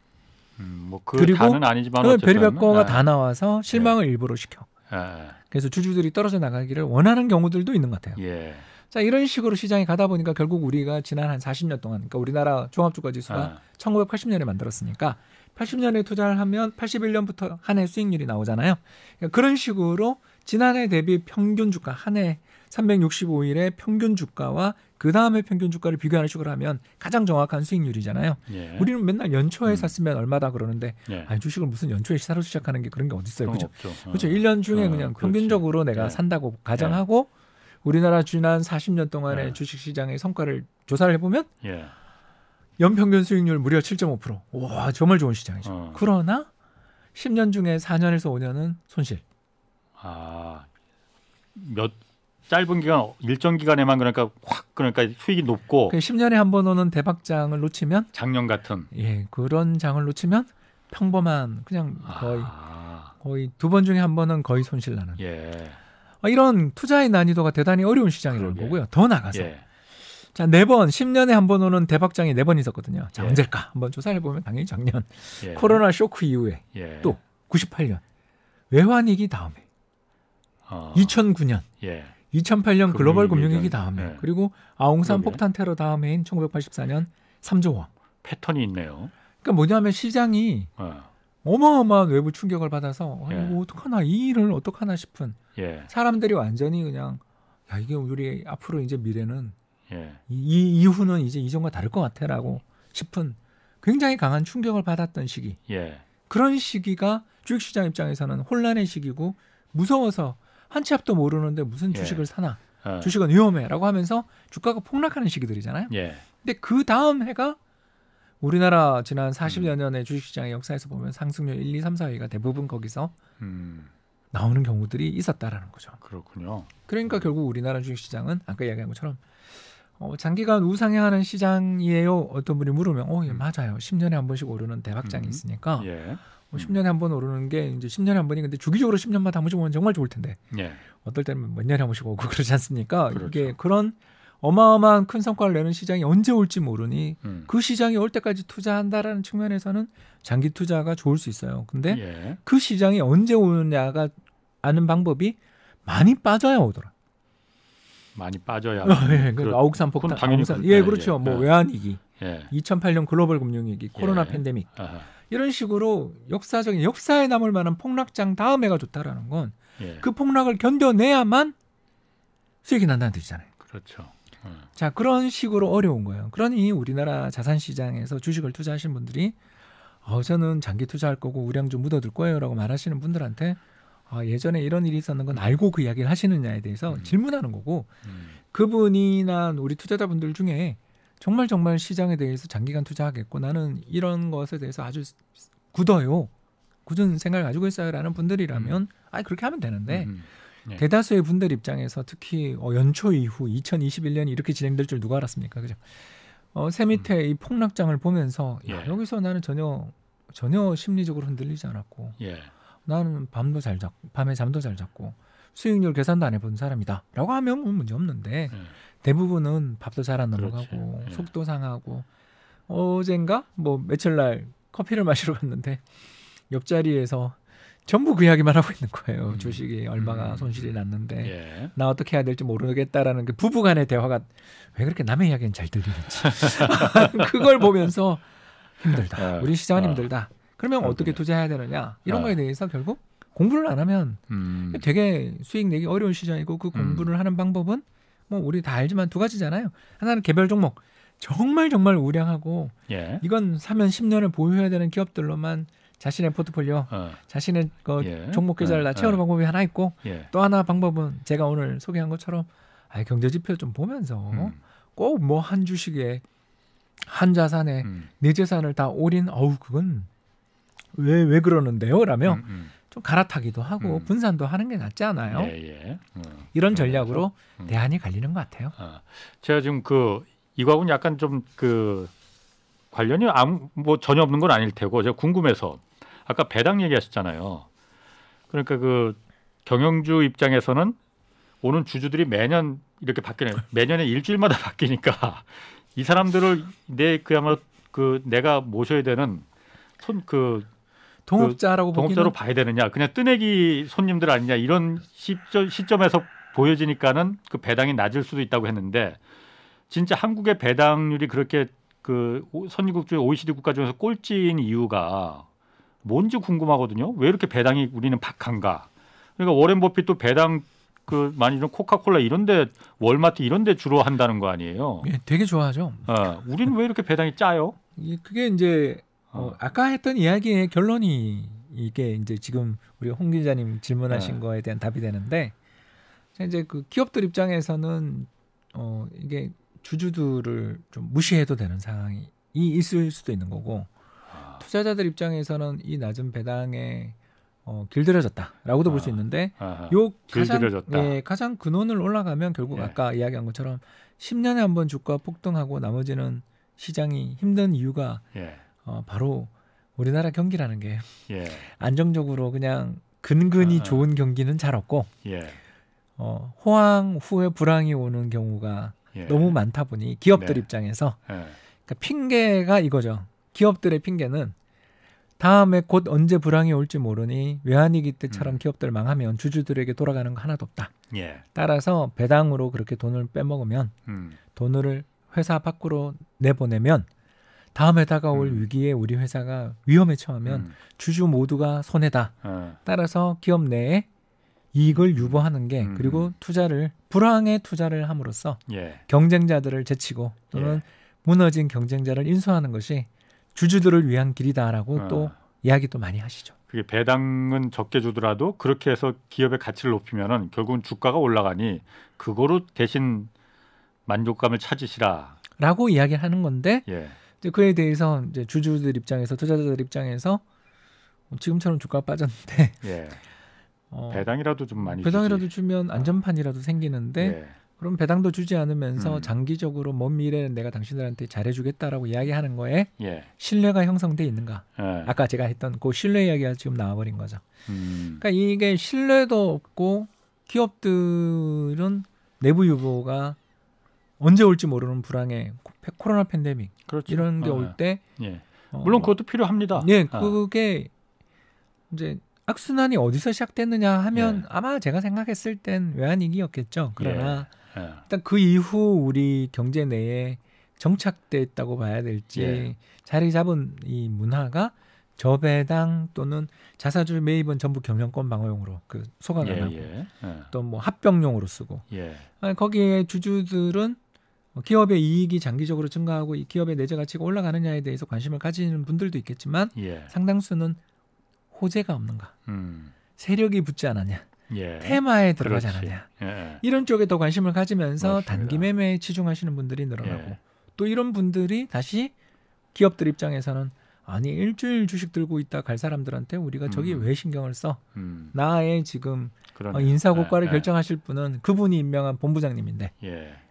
음, 뭐그리고 그 다는 아니지만 그 베리백과가 네. 다 예. 나와서 실망을 예. 일부러 시켜. 예. 그래서 주주들이 떨어져 나가기를 원하는 경우들도 있는 것 같아요. 예. 자 이런 식으로 시장이 가다 보니까 결국 우리가 지난 한 40년 동안 그러니까 우리나라 종합주가지수가 1980년에 예. 만들었으니까 80년에 투자를 하면 81년부터 한 해 수익률이 나오잖아요. 그러니까 그런 식으로 지난해 대비 평균 주가 한 해 365일의 평균 주가와 그 다음에 평균 주가를 비교하는 식으로 하면 가장 정확한 수익률이잖아요. 예. 우리는 맨날 연초에 음. 샀으면 얼마다 그러는데 예. 아니 주식을 무슨 연초에 사러 시작하는 게 그런 게 어디 있어요, 그렇죠? 그렇죠. 어. 1년 중에 어, 그냥 평균적으로 그렇지. 내가 예. 산다고 가정하고 예. 우리나라 지난 40년 동안의 예. 주식 시장의 성과를 조사를 해보면 예. 연평균 수익률 무려 7.5%. 와 정말 좋은 시장이죠. 어. 그러나 10년 중에 4년에서 5년은 손실. 아몇 짧은 기간 일정 기간에만 그러니까 확 그러니까 수익이 높고 그 10년에 한 번 오는 대박장을 놓치면 작년 같은 예 그런 장을 놓치면 평범한 그냥 거의 아. 거의 두 번 중에 한 번은 거의 손실 나는 예. 아, 이런 투자의 난이도가 대단히 어려운 시장이라는 그러고요더 나가서 예. 자네 번 10년에 한 번 오는 대박장이 네 번 있었거든요 자 예. 언제일까 한번 조사해 보면 당연히 작년 예. 코로나 쇼크 이후에 예. 또 98년 외환위기 다음에 어. 2009년, 예. 2008년 글로벌 금융위기 다음에 예. 그리고 아웅산 그러게. 폭탄 테러 다음해인 1984년 3조 원 패턴이 있네요. 그러니까 뭐냐면 시장이 어. 어마어마한 외부 충격을 받아서 아, 이거 예. 뭐 어떡하나 이 일을 어떡하나 싶은 예. 사람들이 완전히 그냥 야 이게 우리 앞으로 이제 미래는 예. 이, 이후는 이제 이전과 다를 것 같아라고 싶은 굉장히 강한 충격을 받았던 시기. 예. 그런 시기가 주식시장 입장에서는 혼란의 시기고 무서워서 한치 앞도 모르는데 무슨 예. 주식을 예. 사나 어. 주식은 위험해라고 하면서 주가가 폭락하는 시기들이잖아요. 예. 근데 그 다음 해가 우리나라 지난 40여 년의 음. 주식시장의 역사에서 보면 상승률 1, 2, 3, 4위가 대부분 거기서 음. 나오는 경우들이 있었다라는 거죠. 그렇군요. 그러니까 음. 결국 우리나라 주식시장은 아까 이야기한 것처럼 어, 장기간 우상향하는 시장이에요. 어떤 분이 물으면, 어, 예, 음. 맞아요. 10년에 한 번씩 오르는 대박장이 음. 있으니까 예. 뭐 10년에 음. 한번 오르는 게 이제 10년에 한 번이 근데 주기적으로 10년마다 한 번씩 오면 정말 좋을 텐데. 예. 어떨 때는 몇 년에 한 번씩 오고 그러지 않습니까? 그렇죠. 이게 그런 어마어마한 큰 성과를 내는 시장이 언제 올지 모르니 음. 그 시장이 올 때까지 투자한다라는 측면에서는 장기 투자가 좋을 수 있어요. 근데 예. 그 시장이 언제 오느냐가 아는 방법이 많이 빠져야 오더라. 많이 빠져야. 어, 예, 그 아욱산 폭탄. 아욱산. 예, 그렇죠. 예. 뭐 외환위기, 2008년 예. 글로벌 금융위기, 코로나 예. 팬데믹. 아하. 이런 식으로 역사적인 역사에 남을 만한 폭락장 다음해가 좋다라는 건그 예. 그 폭락을 견뎌내야만 수익이 난다는 뜻이잖아요. 그렇죠. 예. 자 그런 식으로 어려운 거예요. 그러니 우리나라 자산 시장에서 주식을 투자하신 분들이 어, 저는 장기 투자할 거고 우량 주 묻어둘 거예요라고 말하시는 분들한테 어, 예전에 이런 일이 있었는 건 알고 그 이야기를 하시느냐에 대해서 음. 질문하는 거고 음. 그분이나 우리 투자자분들 중에 정말 정말 시장에 대해서 장기간 투자하겠고 나는 이런 것에 대해서 아주 굳어요. 굳은 생각을 가지고 있어요라는 분들이라면 음. 아예 그렇게 하면 되는데 음, 음. 네. 대다수의 분들 입장에서 특히 어, 연초 이후 2021년이 이렇게 진행될 줄 누가 알았습니까? 그죠? 어, 새 음. 밑에 음. 이 폭락장을 보면서 예. 야, 여기서 나는 전혀 전혀 심리적으로 흔들리지 않았고 예. 나는 밤도 잘잤 밤에 잠도 잘 잤고 수익률 계산도 안 해본 사람이다라고 하면 뭐 문제 없는데 예. 대부분은 밥도 잘 안 넘어가고 네. 속도 상하고 어젠가 뭐 며칠 날 커피를 마시러 갔는데 옆자리에서 전부 그 이야기만 하고 있는 거예요. 음. 주식이 얼마가 음. 손실이 났는데 예. 나 어떻게 해야 될지 모르겠다라는 그 부부간의 대화가 왜 그렇게 남의 이야기는 잘 들리는지 그걸 보면서 힘들다. 아, 우리 시장은 아. 힘들다. 그러면 아, 어떻게 투자해야 되느냐 이런 아. 거에 대해서 결국 공부를 안 하면 음. 되게 수익 내기 어려운 시장이고 그 공부를 음. 하는 방법은 뭐 우리 다 알지만 두 가지잖아요. 하나는 개별 종목 정말 정말 우량하고 예. 이건 사면 10년을 보유해야 되는 기업들로만 자신의 포트폴리오, 어. 자신의 그 예. 종목 계좌를 어, 다 채우는 어. 방법이 하나 있고 예. 또 하나 방법은 제가 오늘 소개한 것처럼 아, 경제 지표 좀 보면서 음. 꼭뭐 한 주식에 한 자산에 음. 내 네 재산을 다 올인 어우 그건 왜 왜 그러는데요? 라며 음, 음. 좀 갈아타기도 하고 음. 분산도 하는 게 낫지 않아요? 예, 예. 음, 이런 네, 전략으로 그렇죠. 음. 대안이 갈리는 것 같아요. 아, 제가 지금 그 이거하고는 약간 좀 그 관련이 아무 뭐 전혀 없는 건 아닐 테고 제가 궁금해서 아까 배당 얘기하셨잖아요. 그러니까 그 경영주 입장에서는 오는 주주들이 매년 이렇게 바뀌는 매년에 일주일마다 바뀌니까 이 사람들을 내 그야말로 그 내가 모셔야 되는 손그 동업자라고 동업자로 봐야 되느냐, 그냥 뜨내기 손님들 아니냐 이런 시점, 시점에서 보여지니까는 그 배당이 낮을 수도 있다고 했는데 진짜 한국의 배당률이 그렇게 그 선진국 중에 OECD 국가 중에서 꼴찌인 이유가 뭔지 궁금하거든요. 왜 이렇게 배당이 우리는 박한가? 그러니까 워렌 버핏도 배당 그 많이 좀 코카콜라 이런데 월마트 이런데 주로 한다는 거 아니에요? 예, 되게 좋아하죠. 어, 우리는 왜 이렇게 배당이 짜요? 예, 그게 이제 어, 어, 아까 했던 이야기의 결론이 이게 이제 지금 우리 홍 기자님 질문하신 네. 거에 대한 답이 되는데 이제 그 기업들 입장에서는 어 이게 주주들을 좀 무시해도 되는 상황이 이 있을 수도 있는 거고 아. 투자자들 입장에서는 이 낮은 배당에 어, 길들여졌다라고도 볼수 아. 있는데 요 가장 예, 가장 근원을 올라가면 결국 예. 아까 이야기한 것처럼 10년에 한 번 주가 폭등하고 나머지는 시장이 힘든 이유가 예. 어, 바로 우리나라 경기라는 게 예. 안정적으로 그냥 근근히 아, 아, 좋은 경기는 잘 없고 예. 어, 호황 후에 불황이 오는 경우가 예. 너무 많다 보니 기업들 네. 입장에서 예. 그러니까 핑계가 이거죠. 기업들의 핑계는 다음에 곧 언제 불황이 올지 모르니 외환위기 때처럼 음. 기업들 망하면 주주들에게 돌아가는 거 하나도 없다. 예. 따라서 배당으로 그렇게 돈을 빼먹으면 음. 돈을 회사 밖으로 내보내면 다음에 다가올 음. 위기에 우리 회사가 위험에 처하면 음. 주주 모두가 손해다. 어. 따라서 기업 내에 이익을 유보하는 게 음. 그리고 투자를 불황에 투자를 함으로써 예. 경쟁자들을 제치고 또는 예. 무너진 경쟁자를 인수하는 것이 주주들을 위한 길이다라고 어. 또 이야기도 많이 하시죠. 그게 배당은 적게 주더라도 그렇게 해서 기업의 가치를 높이면은 결국은 주가가 올라가니 그거로 대신 만족감을 찾으시라. 라고 이야기 하는 건데 예. 이제 그에 대해서 이제 주주들 입장에서 투자자들 입장에서 지금처럼 주가 빠졌는데 예. 어, 배당이라도 좀 많이 배당이라도 주지. 주면 아. 안전판이라도 생기는데 예. 그럼 배당도 주지 않으면서 음. 장기적으로 먼 미래는 내가 당신들한테 잘해주겠다라고 이야기하는 거에 예. 신뢰가 형성돼 있는가? 예. 아까 제가 했던 그 신뢰 이야기가 지금 나와버린 거죠. 음. 그러니까 이게 신뢰도 없고 기업들은 내부 유보가 언제 올지 모르는 불황에 코로나 팬데믹 그렇죠. 이런 게 올때 아, 예. 어, 물론 그것도 필요합니다. 예, 그게 아. 이제 악순환이 어디서 시작됐느냐 하면 예. 아마 제가 생각했을 땐 외환위기였겠죠. 그러나 예. 예. 일단 그 이후 우리 경제 내에 정착됐다고 봐야 될지 예. 자리 잡은 이 문화가 저배당 또는 자사주 매입은 전부 경영권 방어용으로 그 소각을 예, 하고 예, 예. 예. 또뭐 합병용으로 쓰고 거기에 주주들은 뭐 기업의 이익이 장기적으로 증가하고 이 기업의 내재 가치가 올라가느냐에 대해서 관심을 가지는 분들도 있겠지만 예. 상당수는 호재가 없는가, 음. 세력이 붙지 않았냐, 예. 테마에 들어가지 그렇지. 않았냐 예. 이런 쪽에 더 관심을 가지면서 맞습니다. 단기 매매에 치중하시는 분들이 늘어나고 예. 또 이런 분들이 다시 기업들 입장에서는 아니 일주일 주식 들고 있다 갈 사람들한테 우리가 저기 음. 왜 신경을 써? 음. 나의 지금 어, 인사고과를 예, 예. 결정하실 분은 그분이 임명한 본부장님인데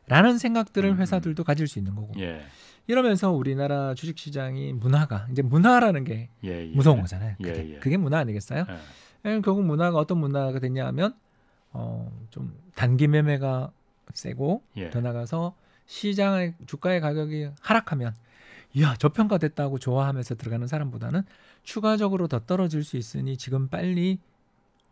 라는 생각들을 음. 회사들도 가질 수 있는 거고. 예. 이러면서 우리나라 주식 시장이 문화가 이제 문화라는 게 예, 예. 무서운 거잖아요. 예, 그게, 예. 그게 문화 아니겠어요? 예. 결국 문화가 어떤 문화가 되냐면 하 어, 좀 단기 매매가 세고 더 나가서 시장의 주가의 가격이 하락하면 이야 저평가됐다고 좋아하면서 들어가는 사람보다는 추가적으로 더 떨어질 수 있으니 지금 빨리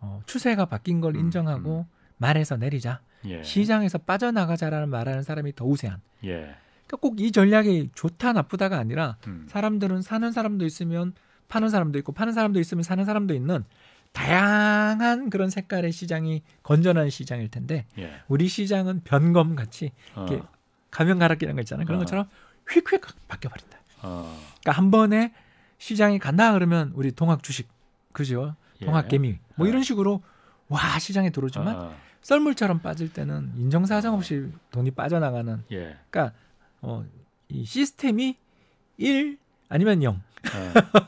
어, 추세가 바뀐 걸 음, 인정하고 음, 음. 말해서 내리자. 예. 시장에서 빠져나가자라는 말하는 사람이 더 우세한. 예. 그러니까 꼭 이 전략이 좋다 나쁘다가 아니라 음. 사람들은 사는 사람도 있으면 파는 사람도 있고 파는 사람도 있으면 사는 사람도 있는 다양한 그런 색깔의 시장이 건전한 시장일 텐데 예. 우리 시장은 변검 같이 이렇게 어. 가면 가락기라는 거 있잖아요. 그런 어. 것처럼 휙휙 바뀌어 버린다. 어. 그러니까 한 번에 시장이 간다 그러면 우리 동학 주식 그죠? 예. 동학 개미 뭐 어. 이런 식으로 와 시장에 들어오지만 어. 썰물처럼 빠질 때는 인정사정 없이 돈이 빠져나가는. 예. 그러니까 어, 이 시스템이 1 아니면 0.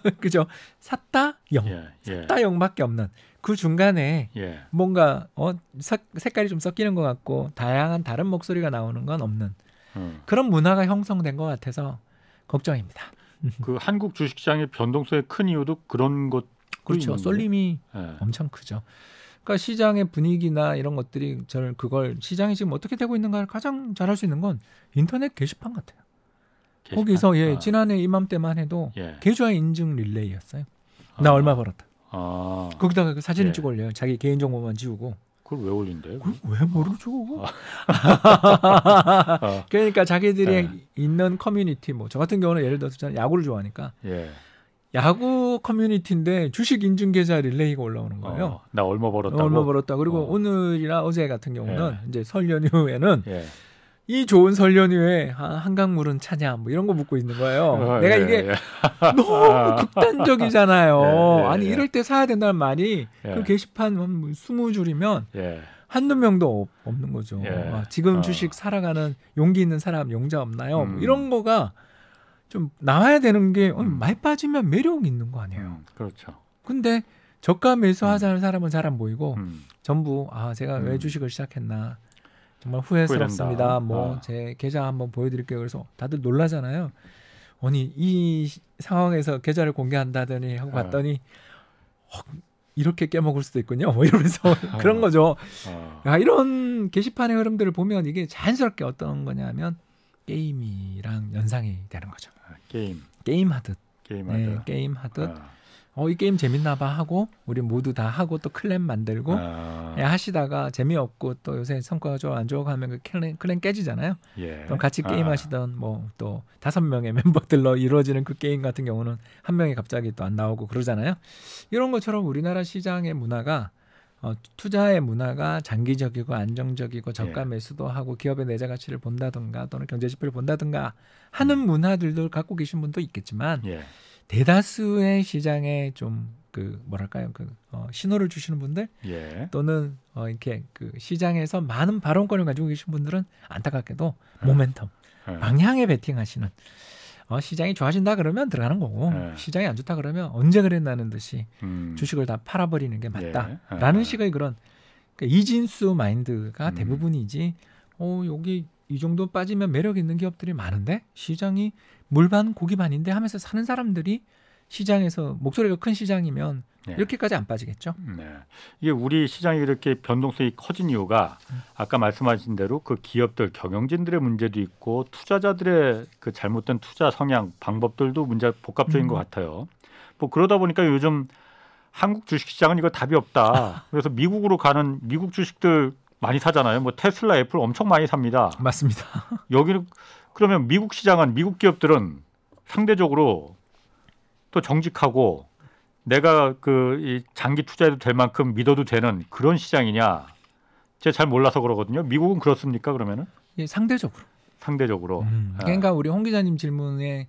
예. 그죠? 샀다 0. 예, 예. 샀다 0밖에 없는 그 중간에 예. 뭔가 어 사, 색깔이 좀 섞이는 것 같고 다양한 다른 목소리가 나오는 건 없는 음. 그런 문화가 형성된 것 같아서 걱정입니다. 그 한국 주식시장의 변동성의 큰 이유도 그런 것 그렇죠. 쏠림이 예. 엄청 크죠. 그러니까 시장의 분위기나 이런 것들이 저는 그걸 시장이 지금 어떻게 되고 있는가를 가장 잘 할 수 있는 건 인터넷 게시판 같아요. 게시판. 거기서 예 아. 지난해 이맘때만 해도 예. 계좌 인증 릴레이였어요. 아. 나 아. 얼마 벌었다. 아. 거기다가 그 사진을 예. 찍어 올려요. 자기 개인 정보만 지우고. 그걸 왜 올린대? 왜 모르죠? 아. 아. 그러니까 자기들이 예. 있는 커뮤니티 뭐 저 같은 경우는 예를 들어서 저는 야구를 좋아하니까. 예. 야구 커뮤니티인데 주식 인증 계좌 릴레이가 올라오는 거예요. 어, 나 얼마 벌었다고. 얼마 벌었다. 그리고 어. 오늘이나 어제 같은 경우는 예. 이제 설 연휴에는 예. 이 좋은 설 연휴에 한강물은 차냐 뭐 이런 거 묻고 있는 거예요. 어, 예, 내가 예, 이게 너무 극단적이잖아요. 예, 예, 아니 이럴 때 사야 된다는 말이 그 게시판 한 뭐 20줄이면 한두 명도 없는 거죠. 아, 지금 어. 주식 살아가는 용기 있는 사람 용자 없나요? 뭐 음. 뭐 이런 거가 좀 나와야 되는 게 어, 음. 많이 빠지면 매력 있는 거 아니에요. 음, 그렇죠. 근데 저가 매수하자는 음. 사람은 잘 안 보이고 음. 전부 아 제가 왜 주식을 시작했나 정말 후회스럽습니다. 뭐제 아. 계좌 한번 보여드릴게요. 그래서 다들 놀라잖아요. 아니 이 상황에서 계좌를 공개한다더니 하고 봤더니 아. 어, 이렇게 깨먹을 수도 있군요. 뭐 이러면서 아. 그런 거죠. 아. 아. 이런 게시판의 흐름들을 보면 이게 자연스럽게 어떤 거냐면 게임이랑 연상이 되는 거죠. 게임 게임 하듯 게임 네, 하듯 네, 게임 하듯 아. 어이 게임 재밌나봐 하고 우리 모두 다 하고 또 클랜 만들고 아. 예, 하시다가 재미없고 또 요새 성과가 좀안 좋아고 하면 그 클랜, 클랜 깨지잖아요. 예. 그럼 같이 게임 아. 하시던 뭐 또 다섯 명의 멤버들로 이루어지는 그 게임 같은 경우는 한 명이 갑자기 또 안 나오고 그러잖아요. 이런 것처럼 우리나라 시장의 문화가 어, 투자의 문화가 장기적이고 안정적이고 저가 예. 매수도 하고 기업의 내자 가치를 본다든가 또는 경제 지표를 본다든가 하는 문화들도 갖고 계신 분도 있겠지만 예. 대다수의 시장에 좀 그 뭐랄까요 그 어, 신호를 주시는 분들 예. 또는 어, 이렇게 그 시장에서 많은 발언권을 가지고 계신 분들은 안타깝게도 예. 모멘텀 예. 방향에 베팅하시는 어, 시장이 좋아진다 그러면 들어가는 거고 예. 시장이 안 좋다 그러면 언제 그랬나는 듯이 음. 주식을 다 팔아버리는 게 맞다라는 예. 식의 그런 그러니까 이진수 마인드가 음. 대부분이지 어 여기 이 정도 빠지면 매력 있는 기업들이 많은데 시장이 물반 고기반인데 하면서 사는 사람들이 시장에서 목소리가 큰 시장이면 네. 이렇게까지 안 빠지겠죠. 네. 이게 우리 시장이 이렇게 변동성이 커진 이유가 음. 아까 말씀하신 대로 그 기업들 경영진들의 문제도 있고 투자자들의 그 잘못된 투자 성향 방법들도 문제 복합적인 음. 것 같아요. 뭐 그러다 보니까 요즘 한국 주식시장은 이거 답이 없다. 그래서 미국으로 가는 미국 주식들 많이 사잖아요. 뭐 테슬라, 애플 엄청 많이 삽니다. 맞습니다. 여기는 그러면 미국 시장은 미국 기업들은 상대적으로 또 정직하고 내가 그이 장기 투자해도 될 만큼 믿어도 되는 그런 시장이냐? 제가 잘 몰라서 그러거든요. 미국은 그렇습니까? 그러면은? 예, 상대적으로. 상대적으로. 음, 아. 그러니까 아. 우리 홍 기자님 질문에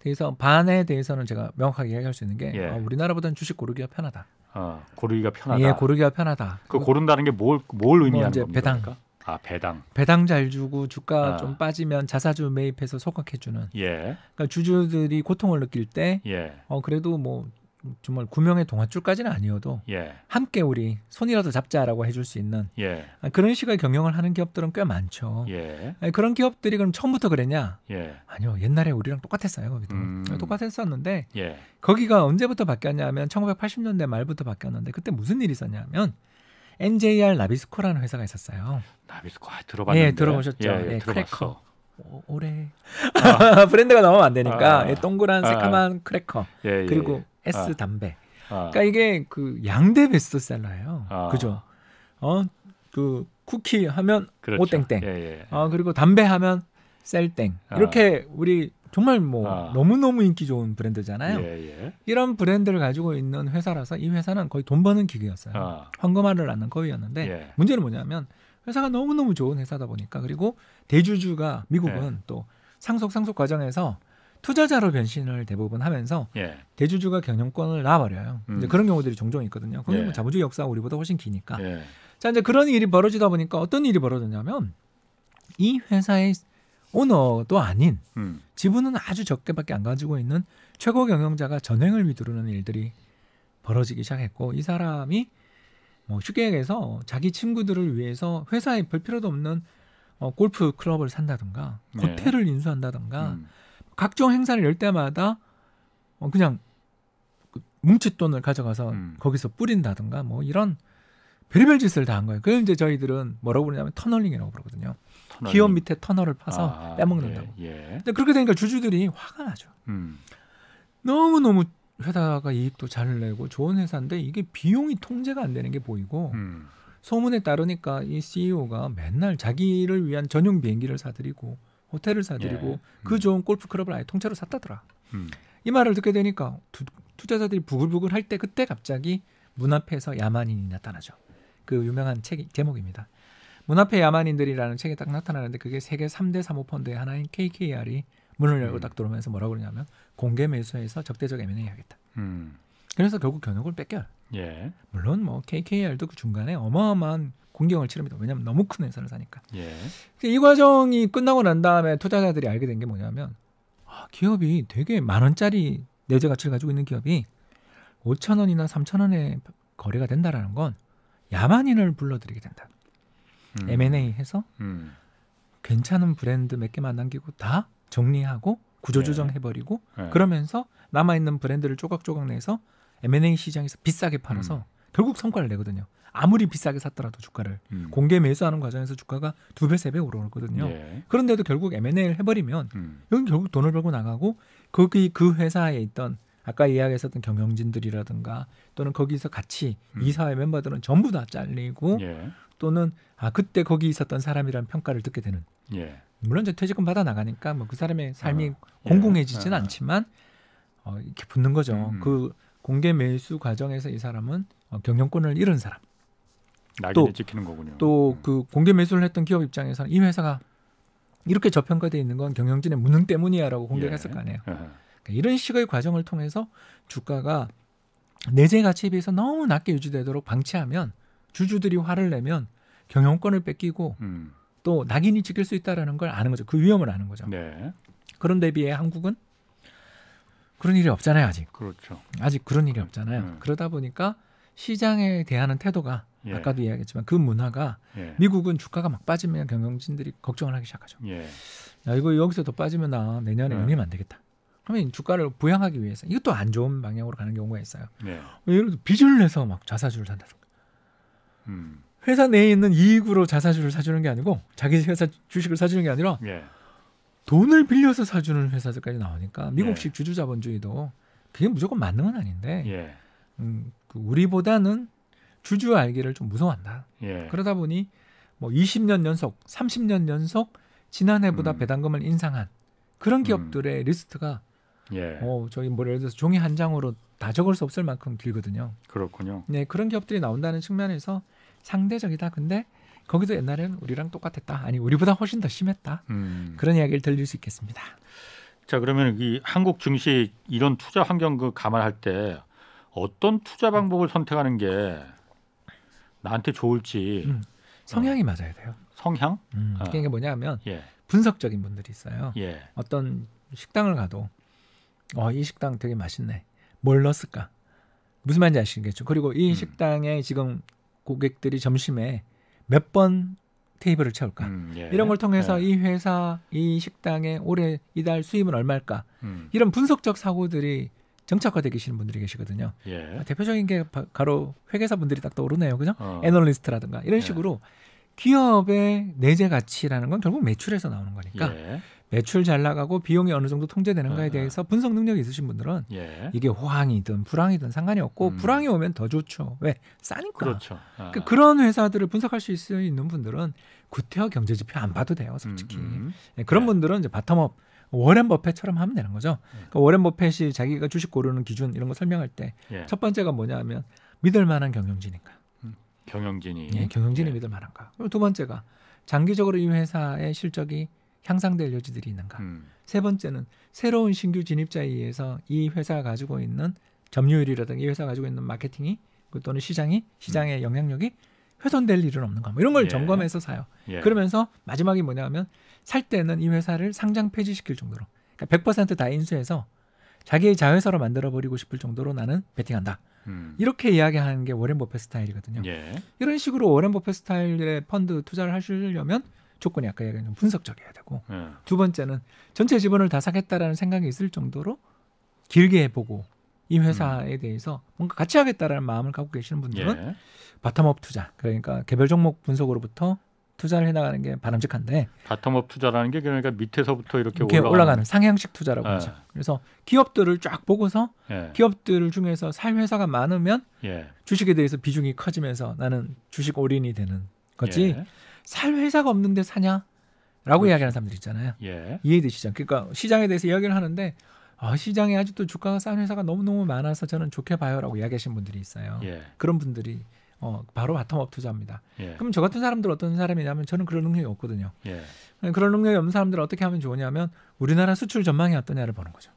대해서 반에 대해서는 제가 명확하게 이야기할 수 있는 게 예. 어, 우리나라보다는 주식 고르기가 편하다. 어, 고르기가 편하다. 예, 고르기가 편하다. 그 고른다는 게 뭘 뭘 의미하는 뭐 겁니까? 배당. 아 배당. 배당 잘 주고 주가 아. 좀 빠지면 자사주 매입해서 소각해주는. 예. 그러니까 주주들이 고통을 느낄 때, 예. 어 그래도 뭐 정말 구명의 동화줄까지는 아니어도 예. 함께 우리 손이라도 잡자라고 해줄 수 있는 예. 아, 그런 식의 경영을 하는 기업들은 꽤 많죠. 예. 아니, 그런 기업들이 그럼 처음부터 그랬냐? 예. 아니요, 옛날에 우리랑 똑같았어요. 거기도 음. 똑같았었는데 예. 거기가 언제부터 바뀌었냐면 1980년대 말부터 바뀌었는데 그때 무슨 일이 있었냐면 NJR 나비스코라는 회사가 있었어요. 나비스코 아, 들어봤는데. 예, 들어보셨죠? 예, 예 들어봤어. 오, 올 아. 브랜드가 나오면 안 되니까 아. 동그란 새카만 아. 크래커 그리고 S 아. 담배. 아. 그러니까 이게 그 양대 베스트셀러예요. 아. 그죠? 어, 그 쿠키 하면 그렇죠. 오땡땡. 예, 예. 예. 아 그리고 담배 하면 셀땡. 이렇게 우리 정말 뭐 아. 너무너무 인기 좋은 브랜드잖아요. 예, 예. 이런 브랜드를 가지고 있는 회사라서 이 회사는 거의 돈 버는 기계였어요. 아. 황금알을 낳는 거위였는데 예. 문제는 뭐냐면 회사가 너무너무 좋은 회사다 보니까 그리고 대주주가 미국은 예. 또 상속 상속 과정에서 투자자로 변신을 대부분 하면서 예. 대주주가 경영권을 놔버려요. 음. 이제 그런 경우들이 종종 있거든요. 그건 예. 뭐 자본주의 역사가 우리보다 훨씬 기니까. 예. 자 이제 그런 일이 벌어지다 보니까 어떤 일이 벌어졌냐면 이 회사의 오너도 아닌 음. 지분은 아주 적게밖에 안 가지고 있는 최고 경영자가 전횡을 위두르는 일들이 벌어지기 시작했고 이 사람이 뭐 쉽게 얘기해서 자기 친구들을 위해서 회사에 볼 필요도 없는 어, 골프 클럽을 산다든가 호텔을 네. 인수한다든가 음. 각종 행사를 열 때마다 어, 그냥 그 뭉칫돈을 가져가서 음. 거기서 뿌린다든가 뭐 이런 별의별 짓을 다 한 거예요. 그걸 이제 저희들은 뭐라고 부르냐면 터널링이라고 부르거든요. 터널링. 기업 밑에 터널을 파서 아, 빼먹는다고. 예, 예. 근데 그렇게 되니까 주주들이 화가 나죠. 음. 너무 너무 회사가 이익도 잘 내고 좋은 회사인데 이게 비용이 통제가 안 되는 게 보이고 음. 소문에 따르니까 이 CEO가 맨날 자기를 위한 전용 비행기를 사들이고 호텔을 사드리고 예. 그 음. 좋은 골프 클럽을 아예 통째로 샀다더라. 음. 이 말을 듣게 되니까 투, 투자자들이 부글부글 할 때 그때 갑자기 문 앞에서 야만인이 나타나죠. 그 유명한 책 제목입니다. 문 앞에 야만인들이라는 책이 딱 나타나는데 그게 세계 삼대 사모펀드의 하나인 KKR이 문을 열고 음. 딱 들어오면서 뭐라고 그러냐면 공개 매수해서 적대적 M&A 하겠다. 음. 그래서 결국 경영을 뺏겨요. 예. 물론 뭐 KKR도 그 중간에 어마어마한 공경을 치릅니다. 왜냐하면 너무 큰 회사를 사니까. 예. 이 과정이 끝나고 난 다음에 투자자들이 알게 된 게 뭐냐면 아, 기업이 되게 만 원짜리 내재 가치를 가지고 있는 기업이 5천 원이나 3천 원에 거래가 된다라는 건 야만인을 불러들이게 된다. 음. M&A 해서 음. 괜찮은 브랜드 몇 개만 남기고 다 정리하고 구조조정해버리고 예. 네. 예. 네. 그러면서 남아있는 브랜드를 조각조각 내서 M&A 시장에서 비싸게 팔아서 음. 결국 성과를 내거든요. 아무리 비싸게 샀더라도 주가를 음. 공개 매수하는 과정에서 주가가 두 배, 세 배 오르거든요. 예. 그런데도 결국 M&A를 해버리면 음. 여기 결국 돈을 벌고 나가고 거기 그 회사에 있던 아까 이야기했었던 경영진들이라든가 또는 거기서 같이 음. 이사회 멤버들은 전부 다 잘리고 예. 또는 아 그때 거기 있었던 사람이란 평가를 듣게 되는 예. 물론 이제 퇴직금 받아 나가니까 뭐 그 사람의 삶이 어. 아, 예. 공공해지진는 아. 않지만 어, 이렇게 붙는 거죠. 음. 그 공개 매수 과정에서 이 사람은 어, 경영권을 잃은 사람. 또, 찍히는 거군요. 또그 음. 공개 매수를 했던 기업 입장에서는 이 회사가 이렇게 저평가돼 있는 건 경영진의 무능 때문이야라고 공개했을 예. 거 아니에요. 그러니까 이런 식의 과정을 통해서 주가가 내재 가치에 비해서 너무 낮게 유지되도록 방치하면 주주들이 화를 내면 경영권을 뺏기고 음. 또 낙인이 찍힐 수 있다라는 걸 아는 거죠. 그 위험을 아는 거죠. 네. 그런 데 비해 한국은 그런 일이 없잖아요, 아직. 그렇죠. 아직 그런 일이 없잖아요. 음. 그러다 보니까 시장에 대한 태도가 예. 아까도 이야기했지만 그 문화가 예. 미국은 주가가 막 빠지면 경영진들이 걱정을 하기 시작하죠. 예. 야 이거 여기서 더 빠지면 나 내년에 음. 예. 영입 안 되겠다. 그러면 주가를 부양하기 위해서 이것도 안 좋은 방향으로 가는 경우가 있어요. 예. 예를 들어 빚을 내서 막 자사주를 산다든가. 음. 회사 내에 있는 이익으로 자사주를 사주는 게 아니고 자기 회사 주식을 사주는 게 아니라 예. 돈을 빌려서 사주는 회사들까지 나오니까 미국식 예. 주주자본주의도 그게 무조건 맞는 건 아닌데 예. 음, 그 우리보다는 주주 알기를 좀 무서워한다. 예. 그러다 보니 뭐 20년 연속, 30년 연속 지난해보다 음. 배당금을 인상한 그런 음. 기업들의 음. 리스트가 예. 어, 저희 뭐 예를 들어서 종이 한 장으로 다 적을 수 없을 만큼 길거든요. 그렇군요. 네, 그런 기업들이 나온다는 측면에서 상대적이다. 근데 거기도 옛날에는 우리랑 똑같았다. 아니 우리보다 훨씬 더 심했다. 음. 그런 이야기를 들릴 수 있겠습니다. 자 그러면 이 한국 증시 이런 투자 환경 그 감안할 때 어떤 투자 방법을 선택하는 게 나한테 좋을지 음. 성향이 어. 맞아야 돼요. 성향? 음. 어. 그게 뭐냐면 예. 분석적인 분들이 있어요. 예. 어떤 식당을 가도 어, 이 식당 되게 맛있네. 뭘 넣었을까? 무슨 말인지 아시겠죠? 그리고 이 음. 식당에 지금 고객들이 점심에 몇 번 테이블을 채울까? 음, 예. 이런 걸 통해서 예. 이 회사, 이 식당의 올해 이달 수입은 얼마일까? 음. 이런 분석적 사고들이 정착화되 계시는 분들이 계시거든요. 예. 아, 대표적인 게 바로 회계사 분들이 딱 떠오르네요, 그죠? 어. 애널리스트라든가 이런 예. 식으로 기업의 내재 가치라는 건 결국 매출에서 나오는 거니까 예. 매출 잘 나가고 비용이 어느 정도 통제되는가에 아. 대해서 분석 능력이 있으신 분들은 예. 이게 호황이든 불황이든 상관이 없고 음. 불황이 오면 더 좋죠. 왜? 싸니까. 그렇죠. 아. 그 그런 회사들을 분석할 수 있는 분들은 구태여 경제지표 안 봐도 돼요, 솔직히. 음, 음. 네, 그런 네. 분들은 이제 바텀업 워렌 버펫처럼 하면 되는 거죠. 음. 그러니까 워렌 버펫이 자기가 주식 고르는 기준 이런 거 설명할 때첫 예. 번째가 뭐냐면 믿을 만한 경영진인가. 음. 경영진이. 예, 경영진이 예. 믿을 만한가. 그리고 두 번째가 장기적으로 이 회사의 실적이 향상될 여지들이 있는가. 음. 세 번째는 새로운 신규 진입자에 의해서 이 회사가 가지고 있는 점유율이라든가 이 회사가 가지고 있는 마케팅이 그 또는 시장이 시장의 음. 영향력이 훼손될 일은 없는가. 뭐 이런 걸 예. 점검해서 사요. 예. 그러면서 마지막이 뭐냐면 살 때는 이 회사를 상장 폐지시킬 정도로 그러니까 100%다 인수해서 자기의 자회사로 만들어 버리고 싶을 정도로 나는 베팅한다. 음. 이렇게 이야기하는 게 워렌 버핏 스타일이거든요. 예. 이런 식으로 워렌 버핏 스타일의 펀드 투자를 하시려면 조건이 아까 얘기한 분석적이어야 되고 예. 두 번째는 전체 지분을 다 사겠다라는 생각이 있을 정도로 길게 해보고 이 회사에 음. 대해서 뭔가 같이 하겠다라는 마음을 갖고 계시는 분들은 예. 바텀업 투자 그러니까 개별 종목 분석으로부터 투자를 해나가는 게 바람직한데 바텀업 투자라는 게 그러니까 밑에서부터 이렇게, 이렇게 올라가는, 올라가는 상향식 투자라고 예. 하죠. 그래서 기업들을 쫙 보고서 예. 기업들 중에서 살 회사가 많으면 예. 주식에 대해서 비중이 커지면서 나는 주식 올인이 되는 거지 예. 살 회사가 없는데 사냐? 라고 그 그렇죠. 이야기하는 사람들 있잖아요. 예. 이해되시죠? 그러니까 시장에 대해서 이야기를 하는데 아, 시장에 아직도 주가가 싼 회사가 너무너무 많아서 저는 좋게 봐요라고 이야기하시는 분들이 있어요. 예. 그런 분들이 어, 바로 바텀업 투자입니다. 예. 그럼 저 같은 사람들 어떤 사람이냐면 저는 그런 능력이 없거든요. 예. 네, 그런 능력이 없는 사람들은 어떻게 하면 좋으냐면 우리나라 수출 전망이 어떠냐를 보는 거죠.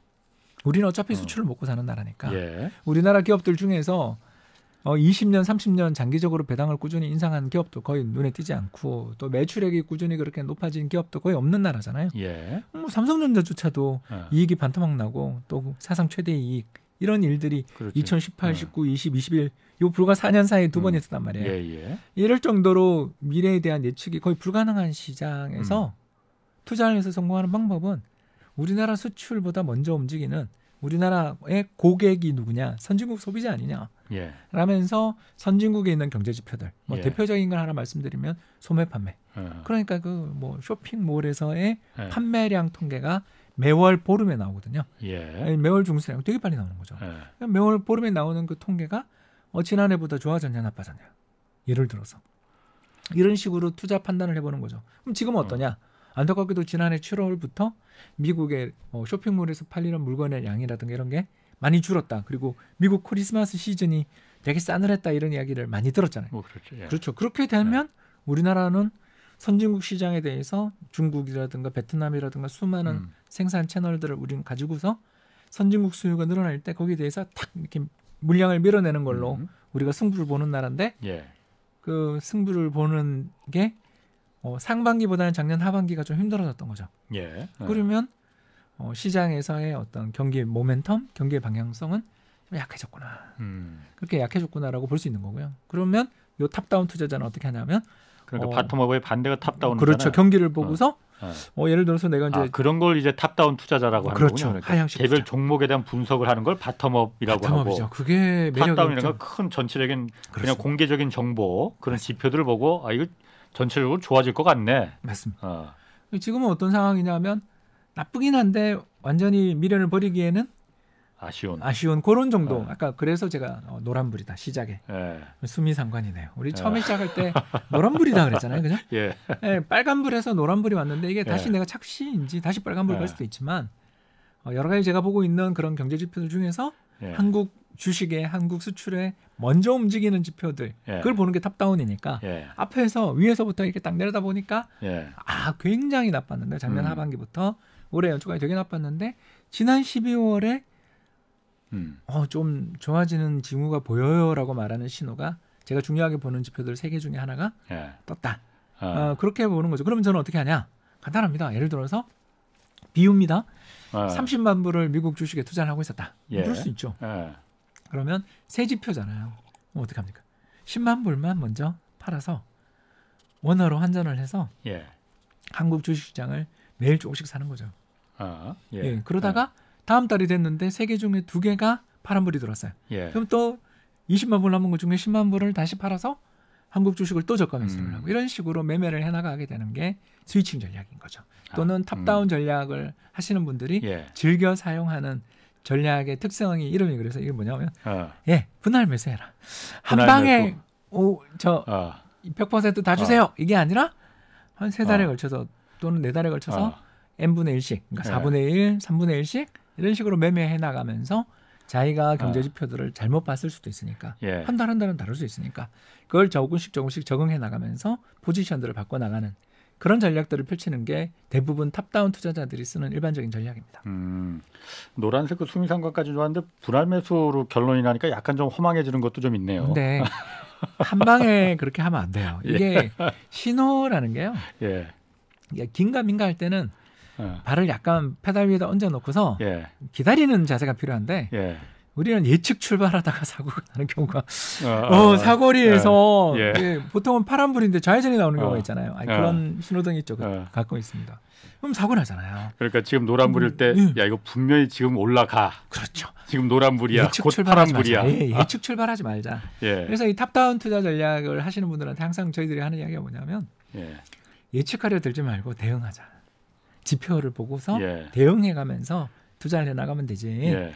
우리는 어차피 어. 수출을 먹고 사는 나라니까 예. 우리나라 기업들 중에서 어, 20년, 30년 장기적으로 배당을 꾸준히 인상한 기업도 거의 눈에 띄지 않고 또 매출액이 꾸준히 그렇게 높아진 기업도 거의 없는 나라잖아요. 예. 뭐 삼성전자조차도 예. 이익이 반토막 나고 또 사상 최대 이익 이런 일들이 그렇지. 2018, 19, 20, 21, 요 불과 4년 사이에 두번 있었단 음. 말이에요. 예, 예. 이럴 정도로 미래에 대한 예측이 거의 불가능한 시장에서 음. 투자를 해서 성공하는 방법은 우리나라 수출보다 먼저 움직이는 우리나라의 고객이 누구냐 선진국 소비자 아니냐 예. 라면서 선진국에 있는 경제 지표들 뭐 예. 대표적인 걸 하나 말씀드리면 소매 판매 어. 그러니까 그 뭐 예. 그러니까 그 뭐 쇼핑몰에서의 판매량 통계가 매월 보름에 나오거든요. 예. 매월 중순에 되게 빨리 나오는 거죠. 예. 그러니까 매월 보름에 나오는 그 통계가 어 지난해보다 좋아졌냐 나빠졌냐 예를 들어서 이런 식으로 투자 판단을 해보는 거죠. 그럼 지금은 어. 어떠냐? 안타깝게도 지난해 7월부터 미국의 어, 쇼핑몰에서 팔리는 물건의 양이라든가 이런 게 많이 줄었다. 그리고 미국 크리스마스 시즌이 되게 싸늘했다 이런 이야기를 많이 들었잖아요. 뭐 그렇죠. 예. 그렇죠. 그렇게 되면 네. 우리나라는 선진국 시장에 대해서 중국이라든가 베트남이라든가 수많은 음. 생산 채널들을 우리는 가지고서 선진국 수요가 늘어날 때 거기에 대해서 탁 이렇게 물량을 밀어내는 걸로 음. 우리가 승부를 보는 나라인데 예. 그 승부를 보는 게 어, 상반기보다는 작년 하반기가 좀 힘들어졌던 거죠. 예. 네. 그러면 어, 시장에서의 어떤 경기의 모멘텀, 경기의 방향성은 좀 약해졌구나. 음. 그렇게 약해졌구나라고 볼 수 있는 거고요. 그러면 요 탑다운 투자자는 어떻게 하냐면 그러니까 어. 바텀업의 반대가 탑다운. 그렇죠. 거잖아요. 경기를 어. 보고서 어. 뭐 예를 들어서 내가 이제 아, 그런 걸 이제 탑다운 투자자라고 하는 그렇죠. 거군요. 그러니 개별 투자. 종목에 대한 분석을 하는 걸 바텀업이라고 바텀업이죠. 하고. 그게 탑다운이라는 건 큰 전체적인 그렇습니다. 그냥 공개적인 정보 그런 지표들을 보고 아 이거 전체적으로 좋아질 것 같네. 맞습니다. 어. 지금은 어떤 상황이냐면 나쁘긴 한데 완전히 미련을 버리기에는 아쉬운. 아쉬운 그런 정도. 네. 아까 그래서 제가 어, 노란불이다 시작에 네. 수미상관이네요. 우리 네. 처음에 네. 시작할 때 노란불이다 그랬잖아요, 그죠? 예. 네, 빨간불에서 노란불이 왔는데 이게 다시 예. 내가 착시인지 다시 빨간불 갈 네. 수도 있지만 어, 여러 가지 제가 보고 있는 그런 경제 지표들 중에서 예. 한국 주식의 한국 수출에 먼저 움직이는 지표들 예. 그걸 보는 게 탑다운이니까 예. 앞에서 위에서부터 이렇게 딱 내려다 보니까 예. 아 굉장히 나빴는데 작년 음. 하반기부터 올해 연초까지 되게 나빴는데 지난 12월에 음. 어, 좀 좋아지는 징후가 보여요라고 말하는 신호가 제가 중요하게 보는 지표들 세 개 중에 하나가 예. 떴다. 어. 어, 그렇게 보는 거죠. 그러면 저는 어떻게 하냐? 간단합니다. 예를 들어서 비웁니다 어. 아. 30만 불을 미국 주식에 투자를 하고 있었다. 예. 그럴 수 있죠. 예. 그러면 세 지표잖아요. 뭐 어떻게 합니까? 10만 불만 먼저 팔아서 원화로 환전을 해서 예. 한국 주식시장을 매일 조금씩 사는 거죠. 어, 예. 예, 그러다가 어. 다음 달이 됐는데 세 개 중에 두 개가 파란불이 들었어요. 예. 그럼 또 20만 불 남은 것 중에 10만 불을 다시 팔아서 한국 주식을 또 저가 매수를 음. 하고 이런 식으로 매매를 해나가게 되는 게 스위칭 전략인 거죠. 아, 또는 아, 탑다운 음. 전략을 하시는 분들이 예. 즐겨 사용하는 전략의 특성이 이름이 그래서 이게 뭐냐면 어. 예 분할 매수해라 분할 한 방에 오저 어. 100%다 주세요 어. 이게 아니라 한 세 달에 어. 걸쳐서 또는 네 달에 걸쳐서 어. n 분의 1씩 그러니까 예. 4분의 1, 3분의 1씩 이런 식으로 매매해 나가면서 자기가 경제 아. 지표들을 잘못 봤을 수도 있으니까 예. 한달 한 달은 다를 수 있으니까 그걸 조금씩 조금씩 적응해 나가면서 포지션들을 바꿔 나가는 그런 전략들을 펼치는 게 대부분 탑다운 투자자들이 쓰는 일반적인 전략입니다. 음, 노란색 그 수미상관까지 좋았는데 분할 매수로 결론이 나니까 약간 좀 허망해지는 것도 좀 있네요. 네. 한 방에 그렇게 하면 안 돼요. 예. 이게 예. 신호라는 게요. 예. 긴가 민가 할 때는 예. 발을 약간 페달 위에다 얹어놓고서 예. 기다리는 자세가 필요한데 예. 우리는 예측 출발하다가 사고가 나는 경우가 어, 어, 어 사거리에서 어. 예. 보통은 파란불인데 좌회전이 나오는 경우가 어. 있잖아요. 아니, 어. 그런 신호등이 조금 갖고 있습니다. 그럼 사고 나잖아요. 그러니까 지금 노란불일 음, 때, 음, 야 이거 분명히 지금 올라가. 그렇죠. 지금 노란불이야. 예측 곧 파란불이야. 예, 측 아. 출발하지 말자. 예. 그래서 이 탑다운 투자 전략을 하시는 분들한테 항상 저희들이 하는 이야기가 뭐냐면 예. 측하려 들지 말고 대응하자. 지표를 보고서 예. 대응해 가면서 투자를 해 나가면 되지. 예.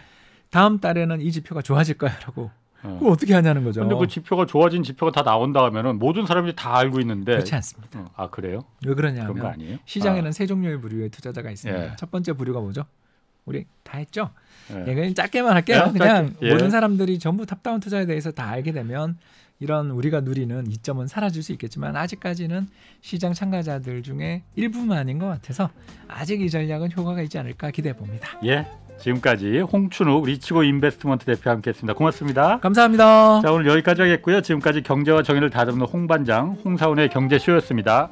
다음 달에는 이 지표가 좋아질 거야라고. 어. 그 어떻게 하냐는 거죠. 근데 그 지표가 좋아진 지표가 다 나온다 하면은 모든 사람들이 다 알고 있는데 그렇지 않습니다. 어. 아 그래요? 왜 그러냐면 시장에는 아. 세 종류의 부류의 투자자가 있습니다. 예. 첫 번째 부류가 뭐죠? 우리 다 했죠. 예. 예 그냥 짧게만 할게요. 예, 그냥 모든 예. 사람들이 전부 탑다운 투자에 대해서 다 알게 되면 이런 우리가 누리는 이점은 사라질 수 있겠지만 아직까지는 시장 참가자들 중에 일부만인 것 같아서 아직 이 전략은 효과가 있지 않을까 기대해 봅니다. 예. 지금까지 홍춘우 리치고 인베스트먼트 대표 함께했습니다. 고맙습니다. 감사합니다. 자 오늘 여기까지 하겠고요. 지금까지 경제와 정의를 다듬는 홍반장 홍사원의 경제쇼였습니다.